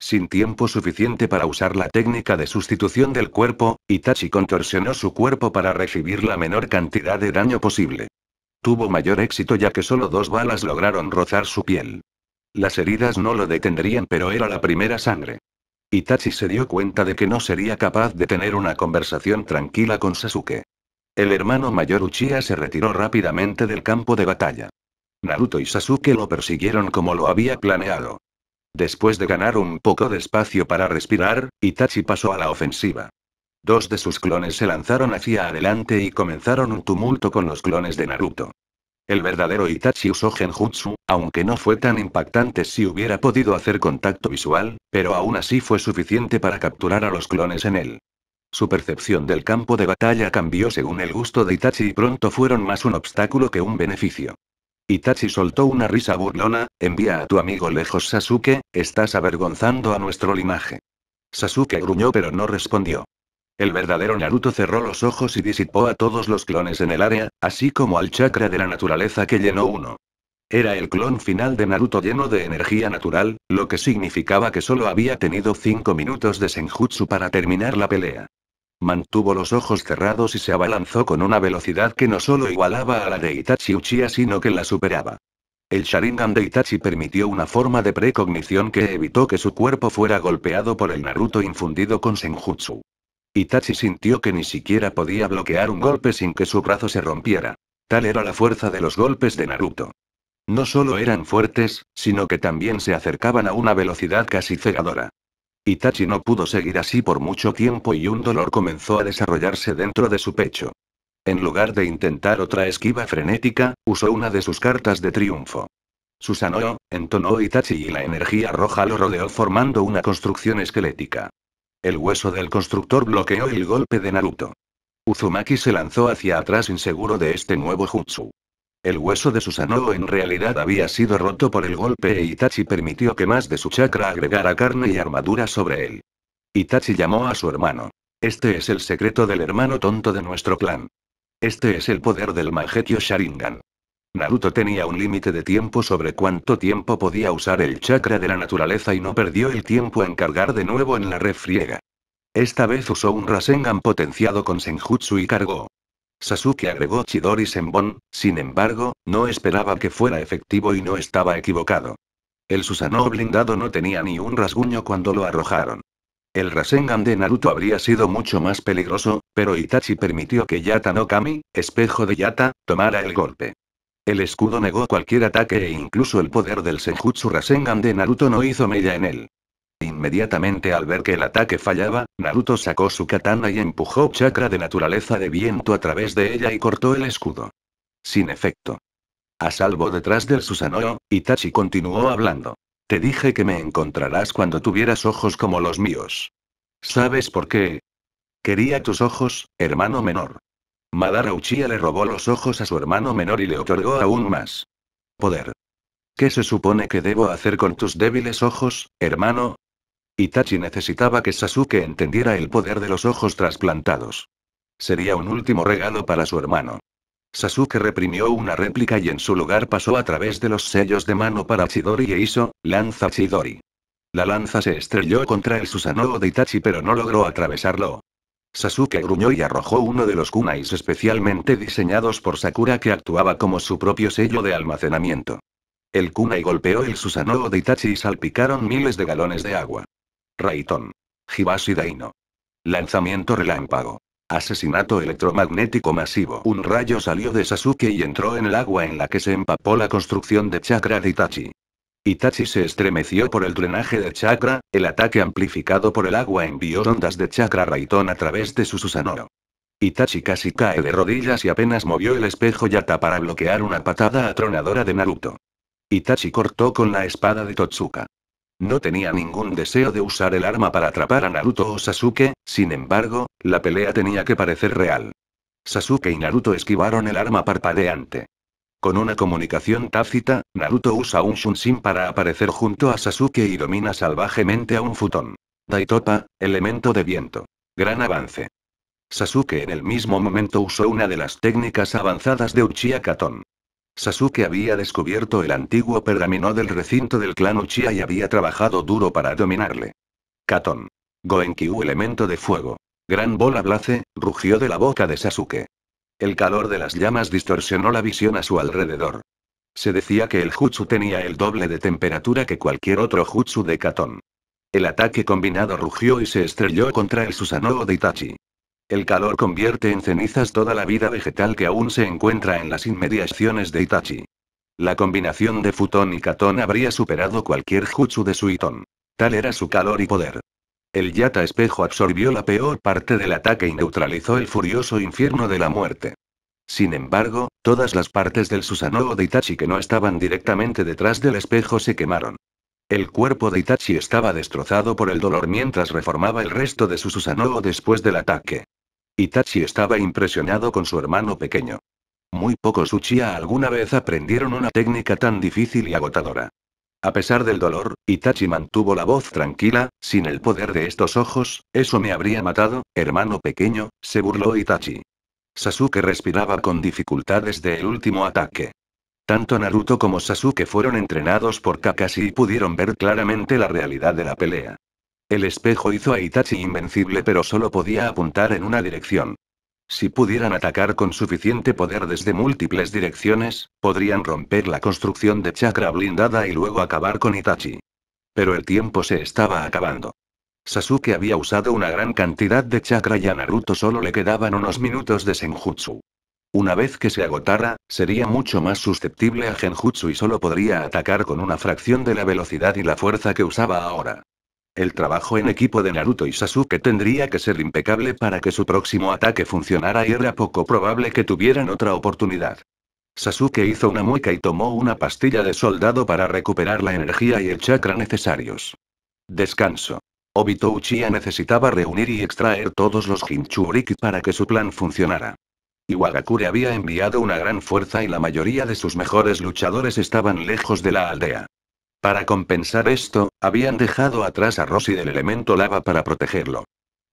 A: Sin tiempo suficiente para usar la técnica de sustitución del cuerpo, Itachi contorsionó su cuerpo para recibir la menor cantidad de daño posible. Tuvo mayor éxito ya que solo dos balas lograron rozar su piel. Las heridas no lo detendrían pero era la primera sangre. Itachi se dio cuenta de que no sería capaz de tener una conversación tranquila con Sasuke. El hermano mayor Uchiha se retiró rápidamente del campo de batalla. Naruto y Sasuke lo persiguieron como lo había planeado. Después de ganar un poco de espacio para respirar, Itachi pasó a la ofensiva. Dos de sus clones se lanzaron hacia adelante y comenzaron un tumulto con los clones de Naruto. El verdadero Itachi usó Genjutsu, aunque no fue tan impactante si hubiera podido hacer contacto visual, pero aún así fue suficiente para capturar a los clones en él. Su percepción del campo de batalla cambió según el gusto de Itachi y pronto fueron más un obstáculo que un beneficio. Itachi soltó una risa burlona, envía a tu amigo lejos Sasuke, estás avergonzando a nuestro linaje. Sasuke gruñó pero no respondió. El verdadero Naruto cerró los ojos y disipó a todos los clones en el área, así como al chakra de la naturaleza que llenó uno. Era el clon final de Naruto lleno de energía natural, lo que significaba que solo había tenido 5 minutos de Senjutsu para terminar la pelea. Mantuvo los ojos cerrados y se abalanzó con una velocidad que no solo igualaba a la de Itachi Uchiha sino que la superaba. El Sharingan de Itachi permitió una forma de precognición que evitó que su cuerpo fuera golpeado por el Naruto infundido con Senjutsu. Itachi sintió que ni siquiera podía bloquear un golpe sin que su brazo se rompiera. Tal era la fuerza de los golpes de Naruto. No solo eran fuertes, sino que también se acercaban a una velocidad casi cegadora. Itachi no pudo seguir así por mucho tiempo y un dolor comenzó a desarrollarse dentro de su pecho. En lugar de intentar otra esquiva frenética, usó una de sus cartas de triunfo. Susanoo, entonó Itachi y la energía roja lo rodeó formando una construcción esquelética. El hueso del constructor bloqueó el golpe de Naruto. Uzumaki se lanzó hacia atrás inseguro de este nuevo jutsu. El hueso de Susanoo en realidad había sido roto por el golpe e Itachi permitió que más de su chakra agregara carne y armadura sobre él. Itachi llamó a su hermano. Este es el secreto del hermano tonto de nuestro clan. Este es el poder del Magetio Sharingan. Naruto tenía un límite de tiempo sobre cuánto tiempo podía usar el chakra de la naturaleza y no perdió el tiempo en cargar de nuevo en la refriega. Esta vez usó un Rasengan potenciado con Senjutsu y cargó. Sasuke agregó Chidori Senbon, sin embargo, no esperaba que fuera efectivo y no estaba equivocado. El Susanoo blindado no tenía ni un rasguño cuando lo arrojaron. El Rasengan de Naruto habría sido mucho más peligroso, pero Itachi permitió que Yata no Kami, espejo de Yata, tomara el golpe. El escudo negó cualquier ataque e incluso el poder del Senjutsu Rasengan de Naruto no hizo mella en él. Inmediatamente al ver que el ataque fallaba, Naruto sacó su katana y empujó chakra de naturaleza de viento a través de ella y cortó el escudo. Sin efecto. A salvo detrás del Susanoo, Itachi continuó hablando. Te dije que me encontrarás cuando tuvieras ojos como los míos. ¿Sabes por qué? Quería tus ojos, hermano menor. Madara Uchiha le robó los ojos a su hermano menor y le otorgó aún más poder. ¿Qué se supone que debo hacer con tus débiles ojos, hermano? Itachi necesitaba que Sasuke entendiera el poder de los ojos trasplantados. Sería un último regalo para su hermano. Sasuke reprimió una réplica y en su lugar pasó a través de los sellos de mano para Chidori e hizo, lanza Chidori. La lanza se estrelló contra el Susanoo de Itachi pero no logró atravesarlo. Sasuke gruñó y arrojó uno de los kunais especialmente diseñados por Sakura que actuaba como su propio sello de almacenamiento. El kunai golpeó el Susanoo de Itachi y salpicaron miles de galones de agua. Raiton. Hibashi Daino. Lanzamiento relámpago. Asesinato electromagnético masivo. Un rayo salió de Sasuke y entró en el agua en la que se empapó la construcción de chakra de Itachi. Itachi se estremeció por el drenaje de chakra, el ataque amplificado por el agua envió ondas de chakra Rayton a través de su Susanoro. Itachi casi cae de rodillas y apenas movió el espejo Yata para bloquear una patada atronadora de Naruto. Itachi cortó con la espada de Totsuka. No tenía ningún deseo de usar el arma para atrapar a Naruto o Sasuke, sin embargo, la pelea tenía que parecer real. Sasuke y Naruto esquivaron el arma parpadeante. Con una comunicación tácita, Naruto usa un Shunshin para aparecer junto a Sasuke y domina salvajemente a un futón. Daitopa, elemento de viento. Gran avance. Sasuke en el mismo momento usó una de las técnicas avanzadas de Uchiha Katon. Sasuke había descubierto el antiguo pergamino del recinto del clan Uchiha y había trabajado duro para dominarle. Katon. Goenkyu elemento de fuego. Gran bola blace, rugió de la boca de Sasuke. El calor de las llamas distorsionó la visión a su alrededor. Se decía que el jutsu tenía el doble de temperatura que cualquier otro jutsu de Katon. El ataque combinado rugió y se estrelló contra el Susanoo de Itachi. El calor convierte en cenizas toda la vida vegetal que aún se encuentra en las inmediaciones de Itachi. La combinación de Futón y Catón habría superado cualquier jutsu de Suitón. Tal era su calor y poder. El Yata espejo absorbió la peor parte del ataque y neutralizó el furioso infierno de la muerte. Sin embargo, todas las partes del Susanoo de Itachi que no estaban directamente detrás del espejo se quemaron. El cuerpo de Itachi estaba destrozado por el dolor mientras reformaba el resto de su Susanoo después del ataque. Itachi estaba impresionado con su hermano pequeño. Muy pocos Uchiha alguna vez aprendieron una técnica tan difícil y agotadora. A pesar del dolor, Itachi mantuvo la voz tranquila, sin el poder de estos ojos, eso me habría matado, hermano pequeño, se burló Itachi. Sasuke respiraba con dificultad desde el último ataque. Tanto Naruto como Sasuke fueron entrenados por Kakashi y pudieron ver claramente la realidad de la pelea. El espejo hizo a Itachi invencible pero solo podía apuntar en una dirección. Si pudieran atacar con suficiente poder desde múltiples direcciones, podrían romper la construcción de chakra blindada y luego acabar con Itachi. Pero el tiempo se estaba acabando. Sasuke había usado una gran cantidad de chakra y a Naruto solo le quedaban unos minutos de senjutsu. Una vez que se agotara, sería mucho más susceptible a genjutsu y solo podría atacar con una fracción de la velocidad y la fuerza que usaba ahora. El trabajo en equipo de Naruto y Sasuke tendría que ser impecable para que su próximo ataque funcionara y era poco probable que tuvieran otra oportunidad. Sasuke hizo una mueca y tomó una pastilla de soldado para recuperar la energía y el chakra necesarios. Descanso. Obito Uchiha necesitaba reunir y extraer todos los Jinchuriki para que su plan funcionara. Iwagakure había enviado una gran fuerza y la mayoría de sus mejores luchadores estaban lejos de la aldea. Para compensar esto, habían dejado atrás a Rossi del elemento lava para protegerlo.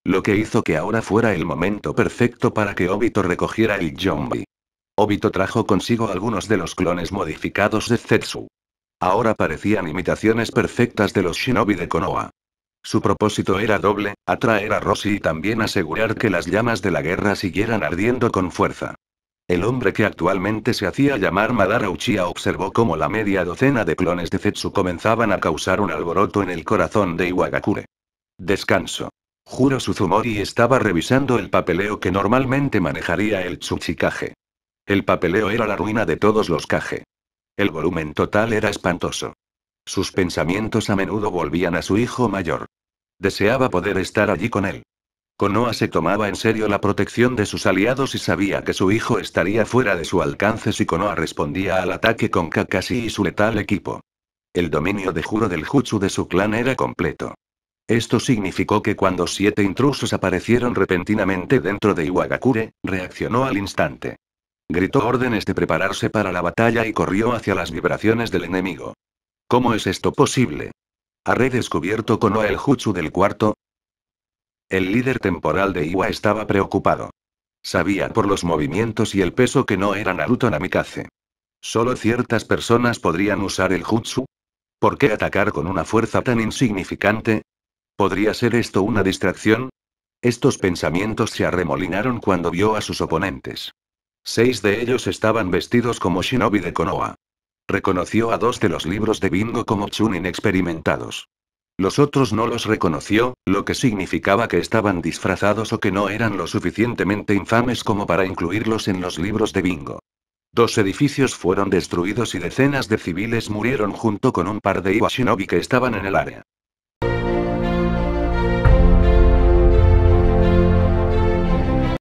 A: Lo que hizo que ahora fuera el momento perfecto para que Obito recogiera el zombie. Obito trajo consigo algunos de los clones modificados de Zetsu. Ahora parecían imitaciones perfectas de los shinobi de Konoha. Su propósito era doble, atraer a Rossi y también asegurar que las llamas de la guerra siguieran ardiendo con fuerza. El hombre que actualmente se hacía llamar Madara Uchiha observó cómo la media docena de clones de Zetsu comenzaban a causar un alboroto en el corazón de Iwagakure. Descanso. Juro Suzumori estaba revisando el papeleo que normalmente manejaría el Tsuchikage. El papeleo era la ruina de todos los Kage. El volumen total era espantoso. Sus pensamientos a menudo volvían a su hijo mayor. Deseaba poder estar allí con él. Konoha se tomaba en serio la protección de sus aliados y sabía que su hijo estaría fuera de su alcance si Konoha respondía al ataque con Kakashi y su letal equipo. El dominio de Juro del Jutsu de su clan era completo. Esto significó que cuando siete intrusos aparecieron repentinamente dentro de Iwagakure, reaccionó al instante. Gritó órdenes de prepararse para la batalla y corrió hacia las vibraciones del enemigo. ¿Cómo es esto posible? ¿Ha redescubierto Konoha el jutsu del cuarto? El líder temporal de Iwa estaba preocupado. Sabía por los movimientos y el peso que no era Naruto Namikaze. Solo ciertas personas podrían usar el jutsu. ¿Por qué atacar con una fuerza tan insignificante? ¿Podría ser esto una distracción? Estos pensamientos se arremolinaron cuando vio a sus oponentes. Seis de ellos estaban vestidos como shinobi de Konoha. Reconoció a dos de los libros de bingo como chunin experimentados. Los otros no los reconoció, lo que significaba que estaban disfrazados o que no eran lo suficientemente infames como para incluirlos en los libros de bingo. Dos edificios fueron destruidos y decenas de civiles murieron junto con un par de Iwashinobi que estaban en el área.